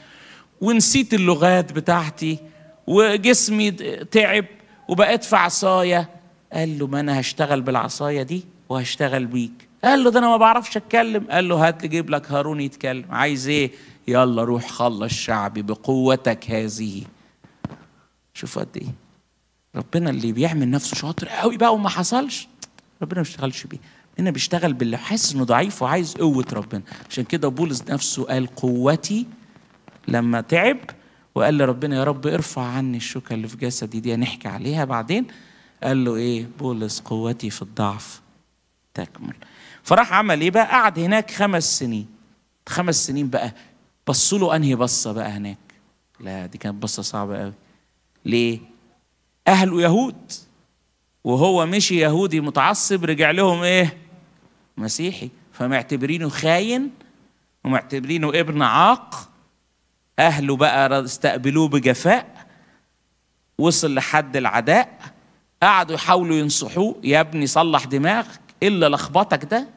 [SPEAKER 1] ونسيت اللغات بتاعتي وجسمي تعب وبقيت في عصاية قال له ما أنا هشتغل بالعصاية دي وهشتغل بيك قال له ده أنا ما بعرفش أتكلم قال له هات لي جيب لك هارون يتكلم عايز إيه يلا روح خلص شعبي بقوتك هذه شوف قد إيه ربنا اللي بيعمل نفسه شاطر قوي بقى وما حصلش ربنا ما بيشتغلش بيه هنا بيشتغل باللي حاسس انه ضعيف وعايز قوه ربنا عشان كده بولس نفسه قال قوتي لما تعب وقال لربنا يا رب ارفع عني الشوكه اللي في جسدي دي هنحكي عليها بعدين قال له ايه بولس قوتي في الضعف تكمل فراح عمل ايه بقى قعد هناك خمس سنين خمس سنين بقى بصوا له انهي بصه بقى هناك لا دي كانت بصه صعبه قوي ليه اهله يهود وهو مشي يهودي متعصب رجع لهم ايه مسيحي فمعتبرينه خاين ومعتبرينه ابن عاق اهله بقى استقبلوه بجفاء وصل لحد العداء قعدوا يحاولوا ينصحوه يا ابني صلح دماغك ايه اللي لخبطك ده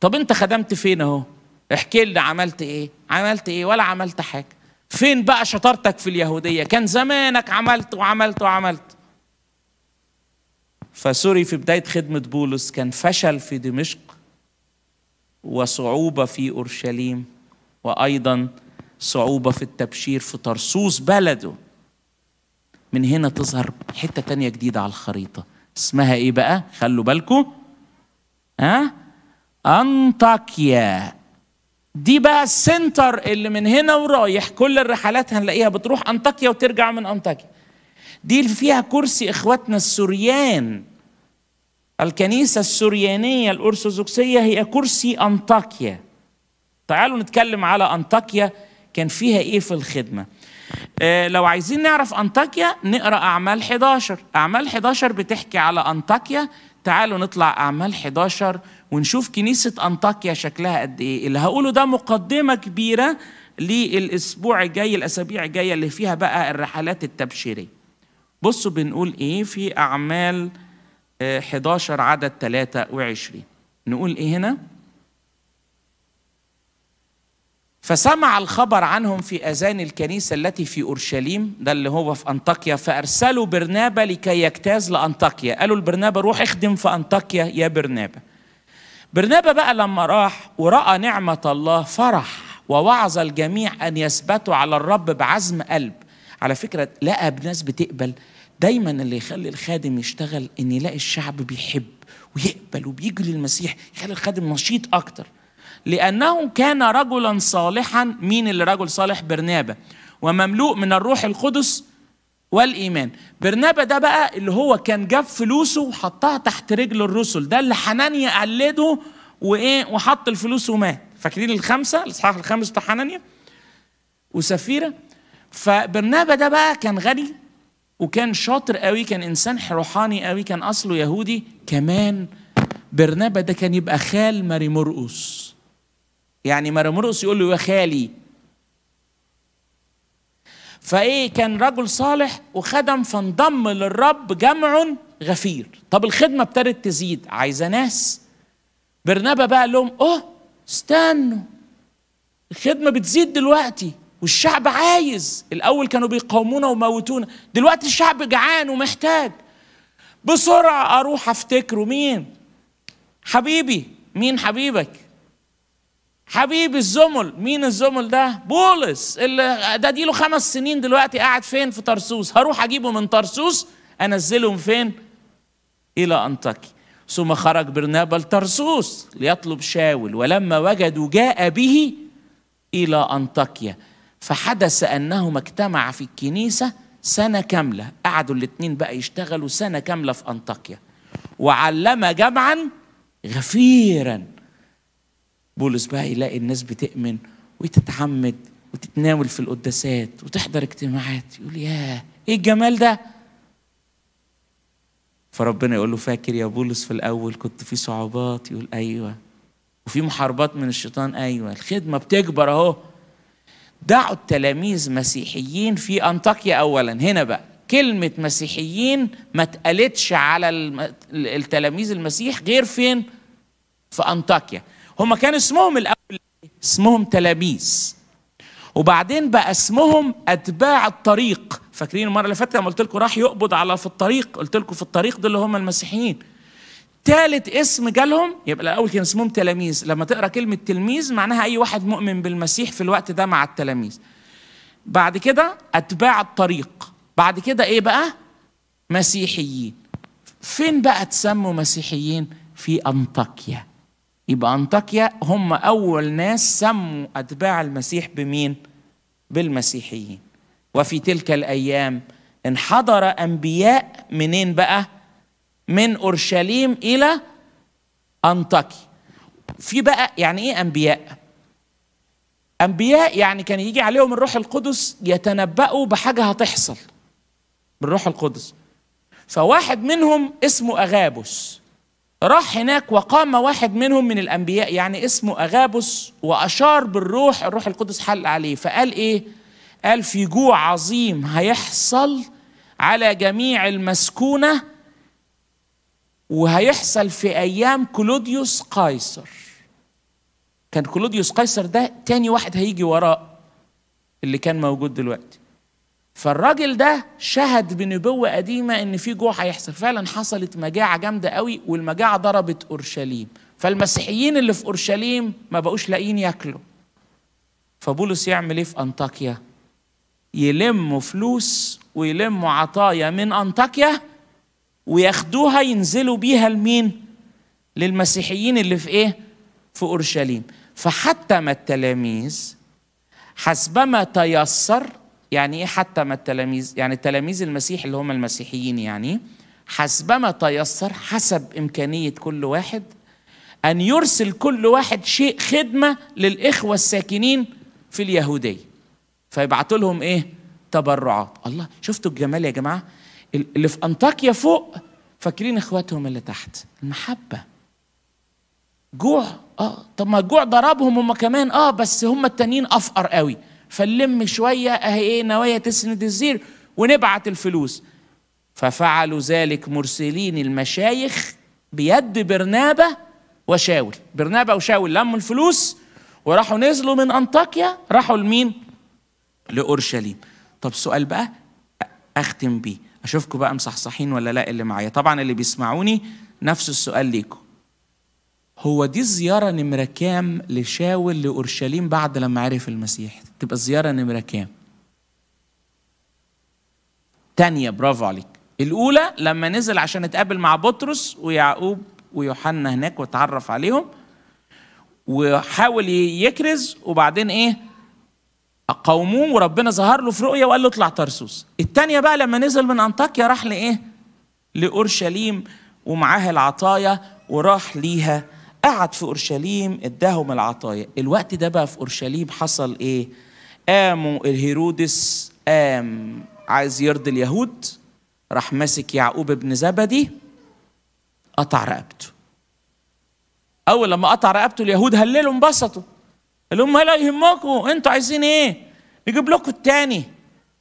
[SPEAKER 1] طب انت خدمت فين اهو احكي لنا عملت ايه عملت ايه ولا عملت حاجه فين بقى شطارتك في اليهوديه كان زمانك عملت وعملت وعملت فسوري في بداية خدمة بولس كان فشل في دمشق وصعوبة في أورشليم وأيضا صعوبة في التبشير في طرسوس بلده من هنا تظهر حتة تانية جديدة على الخريطة اسمها ايه بقى خلوا بالكم ها أنطاكيا دي بقى السنتر اللي من هنا ورايح كل الرحلات هنلاقيها بتروح أنطاكيا وترجع من أنطاكيا دي اللي فيها كرسي إخواتنا السوريان الكنيسة السريانية الأرثوذكسية هي كرسي أنطاكيا تعالوا نتكلم على أنطاكيا كان فيها إيه في الخدمة آه لو عايزين نعرف أنطاكيا نقرأ أعمال 11 أعمال 11 بتحكي على أنطاكيا تعالوا نطلع أعمال 11 ونشوف كنيسة أنطاكيا شكلها قد إيه اللي هقوله ده مقدمة كبيرة للأسبوع الجاي الأسابيع الجاية اللي فيها بقى الرحلات التبشيرية بصوا بنقول ايه في اعمال 11 آه، عدد 23 نقول ايه هنا فسمع الخبر عنهم في اذان الكنيسه التي في اورشليم ده اللي هو في انطاكيا فارسلوا برنابا لكي يجتاز لانطاكيا قالوا لبرنابا روح اخدم في انطاكيا يا برنابا برنابا بقى لما راح وراى نعمه الله فرح ووعظ الجميع ان يثبتوا على الرب بعزم قلب على فكرة لقى بناس بتقبل دايما اللي يخلي الخادم يشتغل ان يلاقي الشعب بيحب ويقبل وبيجري المسيح يخلي الخادم نشيط اكتر لانه كان رجلا صالحا مين اللي رجل صالح برنابا ومملوء من الروح القدس والايمان برنابا ده بقى اللي هو كان جاب فلوسه وحطها تحت رجل الرسل ده اللي حنانيا قلده وايه وحط الفلوس ومات فاكرين الخمسه الاصحاح الخامس بتاع حنانيا وسفيره فبرنابا ده بقى كان غني وكان شاطر قوي كان انسان روحاني قوي كان اصله يهودي كمان برنابا ده كان يبقى خال ماري مرقص يعني ماري مرقص يقول له يا خالي فايه كان رجل صالح وخدم فانضم للرب جمع غفير طب الخدمه ابتدت تزيد عايزه ناس برنابا بقى لهم اه استنوا الخدمه بتزيد دلوقتي والشعب عايز الاول كانوا بيقاومونا وموتونا دلوقتي الشعب جعان ومحتاج بسرعه اروح افتكره مين حبيبي مين حبيبك حبيب الزمل مين الزمل ده بولس اللي ده ديله خمس سنين دلوقتي قاعد فين في طرسوس هروح اجيبه من طرسوس انزلهم فين الى انطاكي ثم خرج برنابا لطرسوس ليطلب شاول ولما وجدوا جاء به الى انطاكيا فحدث أنهما اجتمعا في الكنيسة سنة كاملة قعدوا الاثنين بقى يشتغلوا سنة كاملة في أنطاكيا وعلم جمعا غفيرا بولس بقى يلاقي الناس بتؤمن وتتعمد وتتناول في القداسات وتحضر اجتماعات يقول ياه ايه الجمال ده فربنا يقول له فاكر يا بولس في الاول كنت في صعوبات يقول ايوه وفي محاربات من الشيطان ايوه الخدمه بتكبر اهو دعوا التلاميذ مسيحيين في أنطاكيا أولا هنا بقى كلمة مسيحيين ما اتقالتش على التلاميذ المسيح غير فين؟ في أنطاكيا هما كان اسمهم الأول إيه؟ اسمهم تلاميذ وبعدين بقى اسمهم أتباع الطريق فاكرين المرة اللي فاتت لما قلت لكم راح يقبض على في الطريق قلت لكم في الطريق دول اللي هم المسيحيين تالت اسم جالهم يبقى الاول كان اسمهم تلاميذ لما تقرا كلمه تلميذ معناها اي واحد مؤمن بالمسيح في الوقت ده مع التلاميذ بعد كده اتباع الطريق بعد كده ايه بقى مسيحيين فين بقى تسموا مسيحيين في انطاكيا يبقى انطاكيا هم اول ناس سموا اتباع المسيح بمين بالمسيحيين وفي تلك الايام انحضر انبياء منين بقى من اورشليم الى انطاكي في بقى يعني ايه انبياء انبياء يعني كان يجي عليهم الروح القدس يتنبؤوا بحاجه هتحصل بالروح القدس فواحد منهم اسمه اغابوس راح هناك وقام واحد منهم من الانبياء يعني اسمه اغابوس واشار بالروح الروح القدس حل عليه فقال ايه قال في جوع عظيم هيحصل على جميع المسكونه وهيحصل في ايام كلوديوس قيصر كان كلوديوس قيصر ده تاني واحد هيجي وراء اللي كان موجود دلوقتي فالراجل ده شهد بنبوة قديمة إن في جوع هيحصل، فعلا حصلت مجاعة جامدة قوي والمجاعة ضربت أورشليم، فالمسيحيين اللي في أورشليم ما بقوش لاقيين ياكلوا. فبولس يعمل إيه في أنطاكيا؟ يلموا فلوس ويلموا عطايا من أنطاكيا وياخدوها ينزلوا بيها لمين؟ للمسيحيين اللي في ايه؟ في اورشليم فحتى ما التلاميذ حسبما تيسر يعني ايه حتى ما التلاميذ؟ يعني تلاميذ المسيح اللي هم المسيحيين يعني حسبما تيسر حسب امكانيه كل واحد ان يرسل كل واحد شيء خدمه للاخوه الساكنين في اليهوديه فيبعتوا لهم ايه؟ تبرعات الله شفتوا الجمال يا جماعه اللي في أنطاكيا فوق فاكرين إخواتهم اللي تحت المحبة جوع اه طب ما الجوع ضربهم هم كمان اه بس هم التانيين افقر قوي فنلم شويه اهي ايه نوايا تسند الزير ونبعت الفلوس ففعلوا ذلك مرسلين المشايخ بيد برنابة وشاول برنابة وشاول لموا الفلوس وراحوا نزلوا من أنطاكيا راحوا لمين لأورشليم طب سؤال بقى أختم بيه اشوفكم بقى مصحصحين ولا لا اللي معايا طبعا اللي بيسمعوني نفس السؤال ليكم هو دي الزيارة نمرة كام لشاول لأورشليم بعد لما عرف المسيح تبقى الزيارة نمرة كام تانية برافو عليك الأولى لما نزل عشان اتقابل مع بطرس ويعقوب ويوحنا هناك واتعرف عليهم وحاول يكرز وبعدين ايه قوموه وربنا ظهر له في رؤيه وقال له اطلع ترسوس الثانيه بقى لما نزل من انطاكيا راح لايه لاورشليم ومعاه العطايا وراح ليها قعد في اورشليم اداهم العطايا الوقت ده بقى في اورشليم حصل ايه قاموا الهيرودس قام عايز يرضي اليهود راح ماسك يعقوب ابن زبدي قطع رقبته اول لما قطع رقبته اليهود هللوا انبسطوا قال لهم لا يهمكم انتوا عايزين ايه نجيب لكم التاني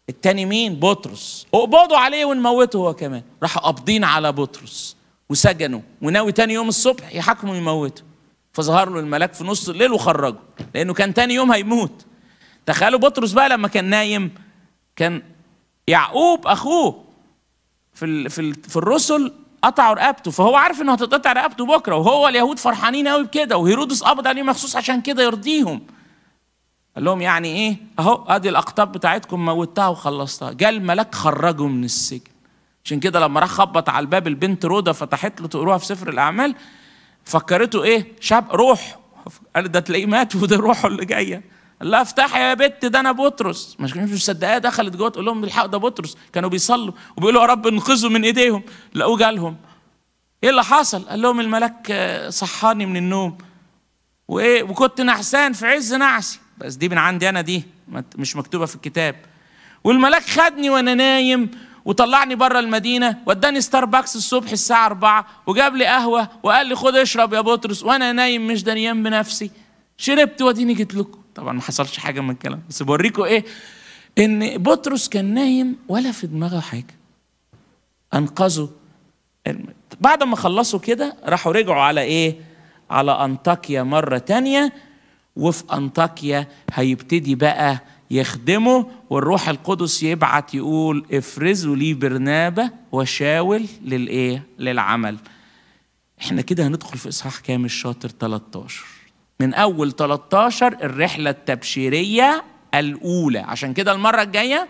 [SPEAKER 1] التاني مين بطرس اقبضوا عليه ونموته هو كمان راحوا قابضين على بطرس وسجنوا وناوي تاني يوم الصبح يحاكموا يموته فظهر له الملاك في نص الليل وخرجه لانه كان تاني يوم هيموت تخيلوا بطرس بقى لما كان نايم كان يعقوب اخوه في في, في الرسل قطعوا رقبته فهو عارف انه هتتقطع رقبته بكره وهو اليهود فرحانين قوي بكده وهيرودس قبض عليه مخصوص عشان كده يرضيهم قال لهم يعني ايه اهو ادي الاقطاب بتاعتكم موتها وخلصتها جاء الملاك خرجه من السجن عشان كده لما راح خبط على الباب البنت رودا فتحت له تقروها في سفر الاعمال فكرته ايه شاب روح قال ده تلاقيه مات وده روحه اللي جايه لا افتح يا بت ده انا بطرس مش كانوش مصدقاه دخلت جوه تقول لهم الحق ده بطرس كانوا بيصلوا وبيقولوا يا رب انقذوا من ايديهم لقوه جالهم ايه اللي حصل قال لهم الملاك آه، صحاني من النوم وايه وكنت نعسان في عز نعسي بس دي من عندي انا دي مش مكتوبه في الكتاب والملاك خدني وانا نايم وطلعني بره المدينه واداني ستاربكس الصبح الساعه 4 وجاب لي قهوه وقال لي خد اشرب يا بطرس وانا نايم مش دانيان بنفسي شربت واديني جيت لكم طبعا ما حصلش حاجه من الكلام بس بوريكم ايه ان بطرس كان نايم ولا في دماغه حاجه انقذوا بعد ما خلصوا كده راحوا رجعوا على ايه على انطاكيا مره تانية وفي انطاكيا هيبتدي بقى يخدمه والروح القدس يبعت يقول افرزوا لي برنابه وشاول للايه للعمل احنا كده هندخل في اصحاح كام الشاطر 13 من أول 13 الرحلة التبشيرية الأولى عشان كده المرة الجاية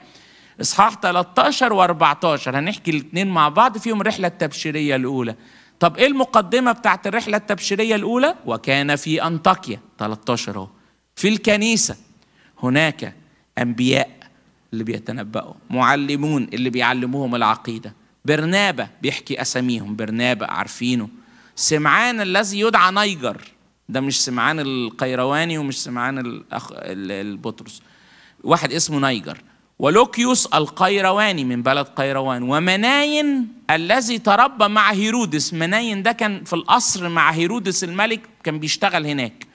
[SPEAKER 1] إصحاح 13 و14 هنحكي الاثنين مع بعض فيهم الرحلة التبشيرية الأولى طب إيه المقدمة بتاعت الرحلة التبشيرية الأولى؟ وكان في أنطاكيا 13 أهو في الكنيسة هناك أنبياء اللي بيتنبأوا معلمون اللي بيعلموهم العقيدة برنابة بيحكي أساميهم برنابة عارفينه سمعان الذي يدعى نيجر ده مش سمعان القيرواني ومش سمعان الأخ... البطرس واحد اسمه نايجر ولوكيوس القيرواني من بلد قيروان ومناين الذي تربى مع هيرودس مناين ده كان في القصر مع هيرودس الملك كان بيشتغل هناك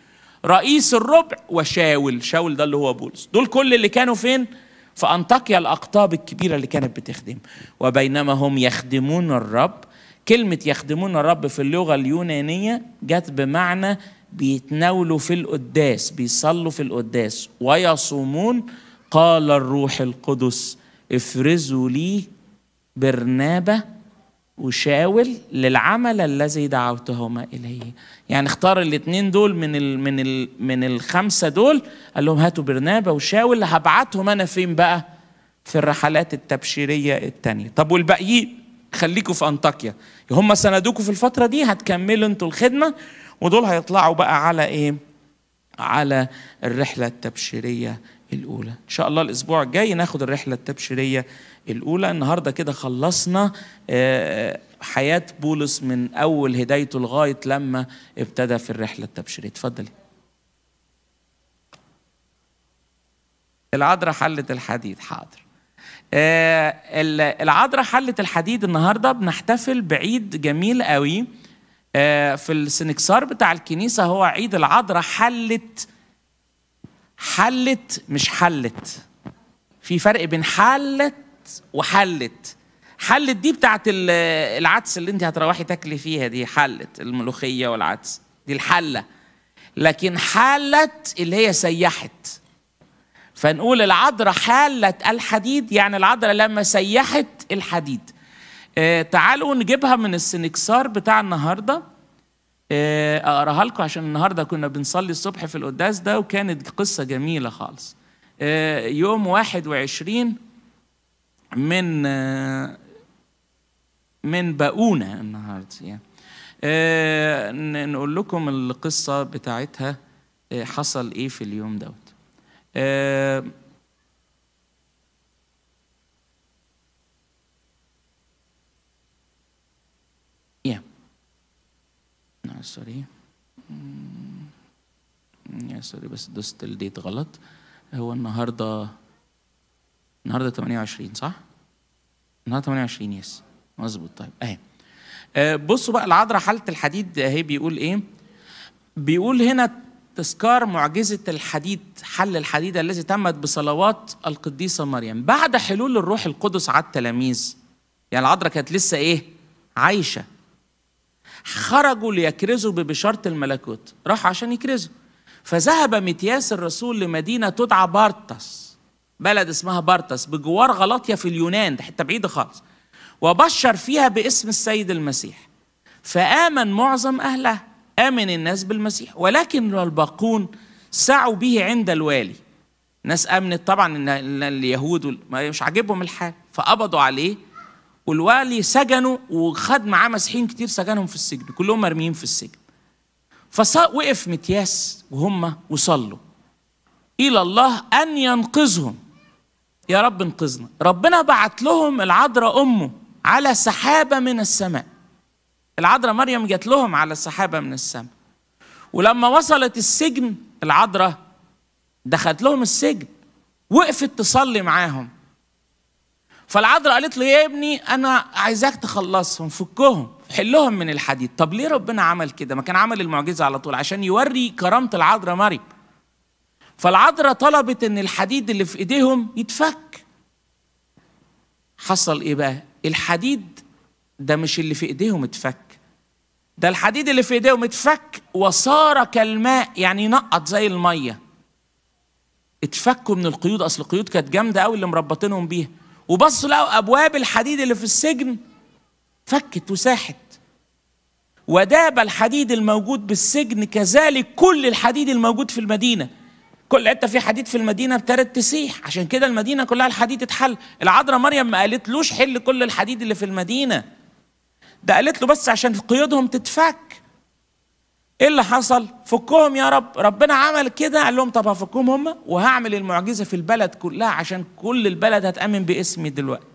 [SPEAKER 1] رئيس الربع وشاول شاول ده اللي هو بولس دول كل اللي كانوا فين في أنطاكيا الأقطاب الكبيرة اللي كانت بتخدم وبينما هم يخدمون الرب كلمة يخدمون الرب في اللغة اليونانية جت بمعنى بيتناولوا في القداس بيصلوا في القداس ويصومون قال الروح القدس افرزوا لي برنابة وشاول للعمل الذي دعوتهما إليه يعني اختار الاثنين دول من الـ من الـ من الخمسة دول قال لهم هاتوا برنابة وشاول هبعتهم أنا فين بقى في الرحلات التبشيرية التانية طب والباقيين خليكم في أنطاكيا هم سندوكوا في الفترة دي هتكملوا انتوا الخدمة ودول هيطلعوا بقى على ايه على الرحله التبشيريه الاولى ان شاء الله الاسبوع الجاي ناخد الرحله التبشيريه الاولى النهارده كده خلصنا آه، حياه بولس من اول هدايته لغايه لما ابتدى في الرحله التبشيريه اتفضلي العذراء حلت الحديد حاضر آه، العذراء حلت الحديد النهارده بنحتفل بعيد جميل قوي آه، في السنكسار بتاع الكنيسة هو عيد العذراء حلت حلت مش حلت في فرق بين حلت وحلت حلت دي بتاعت العدس اللي انت هتروحي تاكلي فيها دي حلت الملوخية والعدس دي الحلة لكن حلت اللي هي سيحت فنقول العذراء حلت الحديد يعني العذراء لما سيحت الحديد آه، تعالوا نجيبها من السنكسار بتاع النهارده آه، اقراها لكم عشان النهارده كنا بنصلي الصبح في القداس ده وكانت قصه جميله خالص آه، يوم 21 من من بقونا النهارده يعني نقول لكم القصه بتاعتها حصل ايه في اليوم دوت آه، سوري يا سوري بس دوست الديت غلط هو النهارده النهارده 28 صح؟ النهارده 28 يس مظبوط طيب اهي آه، بصوا بقى العذراء حاله الحديد اهي بيقول ايه؟ بيقول هنا تذكار معجزة الحديد حل الحديد الذي تمت بصلوات القديسة مريم بعد حلول الروح القدس على التلاميذ يعني العذراء كانت لسه ايه عايشة خرجوا ليكرزوا ببشارة الملكوت راحوا عشان يكرزوا فذهب متياس الرسول لمدينة تدعى بارتس بلد اسمها بارتس بجوار غلطية في اليونان ده حتة بعيدة خالص وبشر فيها باسم السيد المسيح فآمن معظم أهلها آمن الناس بالمسيح ولكن الباقون سعوا به عند الوالي ناس امنت طبعا ان اليهود مش عاجبهم الحال فقبضوا عليه والوالي سجنه وخد معاه مسيحيين كتير سجنهم في السجن كلهم مرميين في السجن فوقف متياس وهم وصلوا إلى الله أن ينقذهم يا رب انقذنا ربنا بعت لهم العذراء أمه على سحابة من السماء العذراء مريم جات لهم على سحابة من السماء ولما وصلت السجن العذراء دخلت لهم السجن وقفت تصلي معاهم فالعذراء قالت له يا ابني انا عايزاك تخلصهم فكهم حلهم من الحديد طب ليه ربنا عمل كده ما كان عمل المعجزه على طول عشان يوري كرامه العذراء مريم فالعذراء طلبت ان الحديد اللي في ايديهم يتفك حصل ايه بقى الحديد ده مش اللي في ايديهم اتفك ده الحديد اللي في ايديهم اتفك وصار كالماء يعني نقط زي الميه اتفكوا من القيود اصل القيود كانت جامده قوي اللي مربطينهم بيها وبصوا لقوا ابواب الحديد اللي في السجن فكت وساحت وداب الحديد الموجود بالسجن كذلك كل الحديد الموجود في المدينه كل حته في حديد في المدينه ابتدت تسيح عشان كده المدينه كلها الحديد اتحل العذراء مريم ما قالتلوش حل كل الحديد اللي في المدينه ده قالت له بس عشان قيودهم تتفك ايه اللي حصل فكهم يا رب ربنا عمل كده قال لهم طب هفكهم هم وهعمل المعجزه في البلد كلها عشان كل البلد هتامن باسمي دلوقتي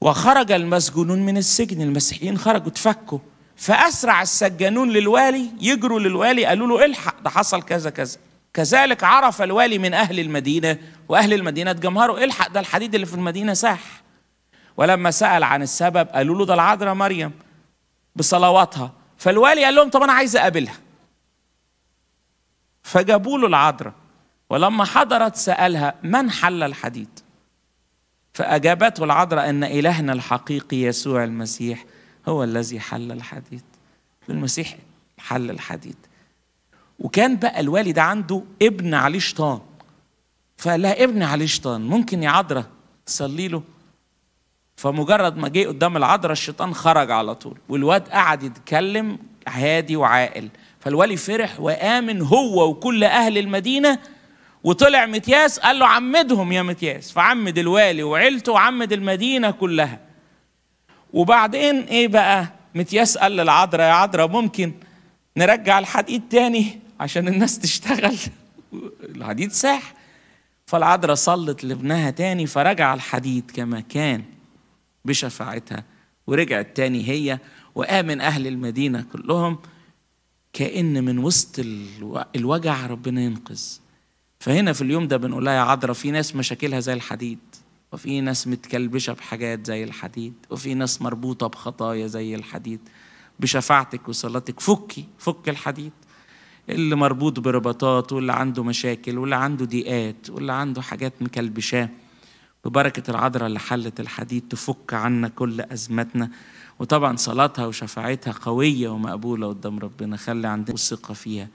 [SPEAKER 1] وخرج المسجونون من السجن المسيحيين خرجوا اتفكوا فاسرع السجانون للوالي يجروا للوالي قالوا له الحق ده حصل كذا كذا كذلك عرف الوالي من اهل المدينه واهل المدينه اتجمهروا الحق ده الحديد اللي في المدينه ساح ولما سال عن السبب قالوا له ده العذراء مريم بصلواتها فالوالي قال لهم طب انا عايز اقابلها فجابوا له العذراء ولما حضرت سالها من حل الحديد فاجابته العذراء ان الهنا الحقيقي يسوع المسيح هو الذي حل الحديد المسيح حل الحديد وكان بقى الوالي ده عنده ابن عليه شيطان فقال لها ابن عليه شيطان ممكن يا عذراء تصلي له فمجرد ما جه قدام العذراء الشيطان خرج على طول والواد قعد يتكلم هادي وعاقل فالولي فرح وامن هو وكل اهل المدينه وطلع متياس قال له عمدهم يا متياس فعمد الوالي وعيلته وعمد المدينه كلها وبعدين ايه بقى متياس قال للعذراء يا عذراء ممكن نرجع الحديد تاني عشان الناس تشتغل الحديد ساح فالعذراء صلت لابنها تاني فرجع الحديد كما كان بشفاعتها ورجعت تاني هي وآمن أهل المدينة كلهم كأن من وسط الوجع ربنا ينقذ فهنا في اليوم ده بنقول لها يا عذرة في ناس مشاكلها زي الحديد وفي ناس متكلبشة بحاجات زي الحديد وفي ناس مربوطة بخطايا زي الحديد بشفاعتك وصلاتك فكي فك الحديد اللي مربوط برباطات واللي عنده مشاكل واللي عنده ديئات واللي عنده حاجات مكلبشاه ببركة العذراء اللي حلت الحديد تفك عنا كل أزمتنا وطبعا صلاتها وشفاعتها قوية ومقبولة قدام ربنا خلي عندنا الثقة فيها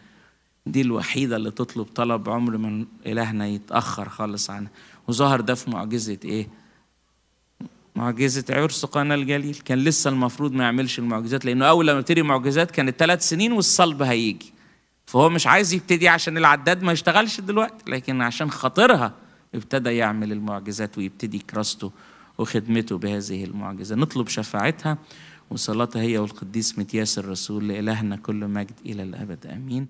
[SPEAKER 1] دي الوحيدة اللي تطلب طلب عمر من إلهنا يتأخر خالص عنها وظهر ده في معجزة إيه؟ معجزة عرس قنا الجليل كان لسه المفروض ما يعملش المعجزات لأنه أول لما ابتدي معجزات كانت ثلاث سنين والصلب هيجي فهو مش عايز يبتدي عشان العداد ما يشتغلش دلوقتي لكن عشان خاطرها ابتدى يعمل المعجزات ويبتدي كراسته وخدمته بهذه المعجزة نطلب شفاعتها وصلاتها هي والقديس متياس الرسول لإلهنا كل مجد إلى الأبد آمين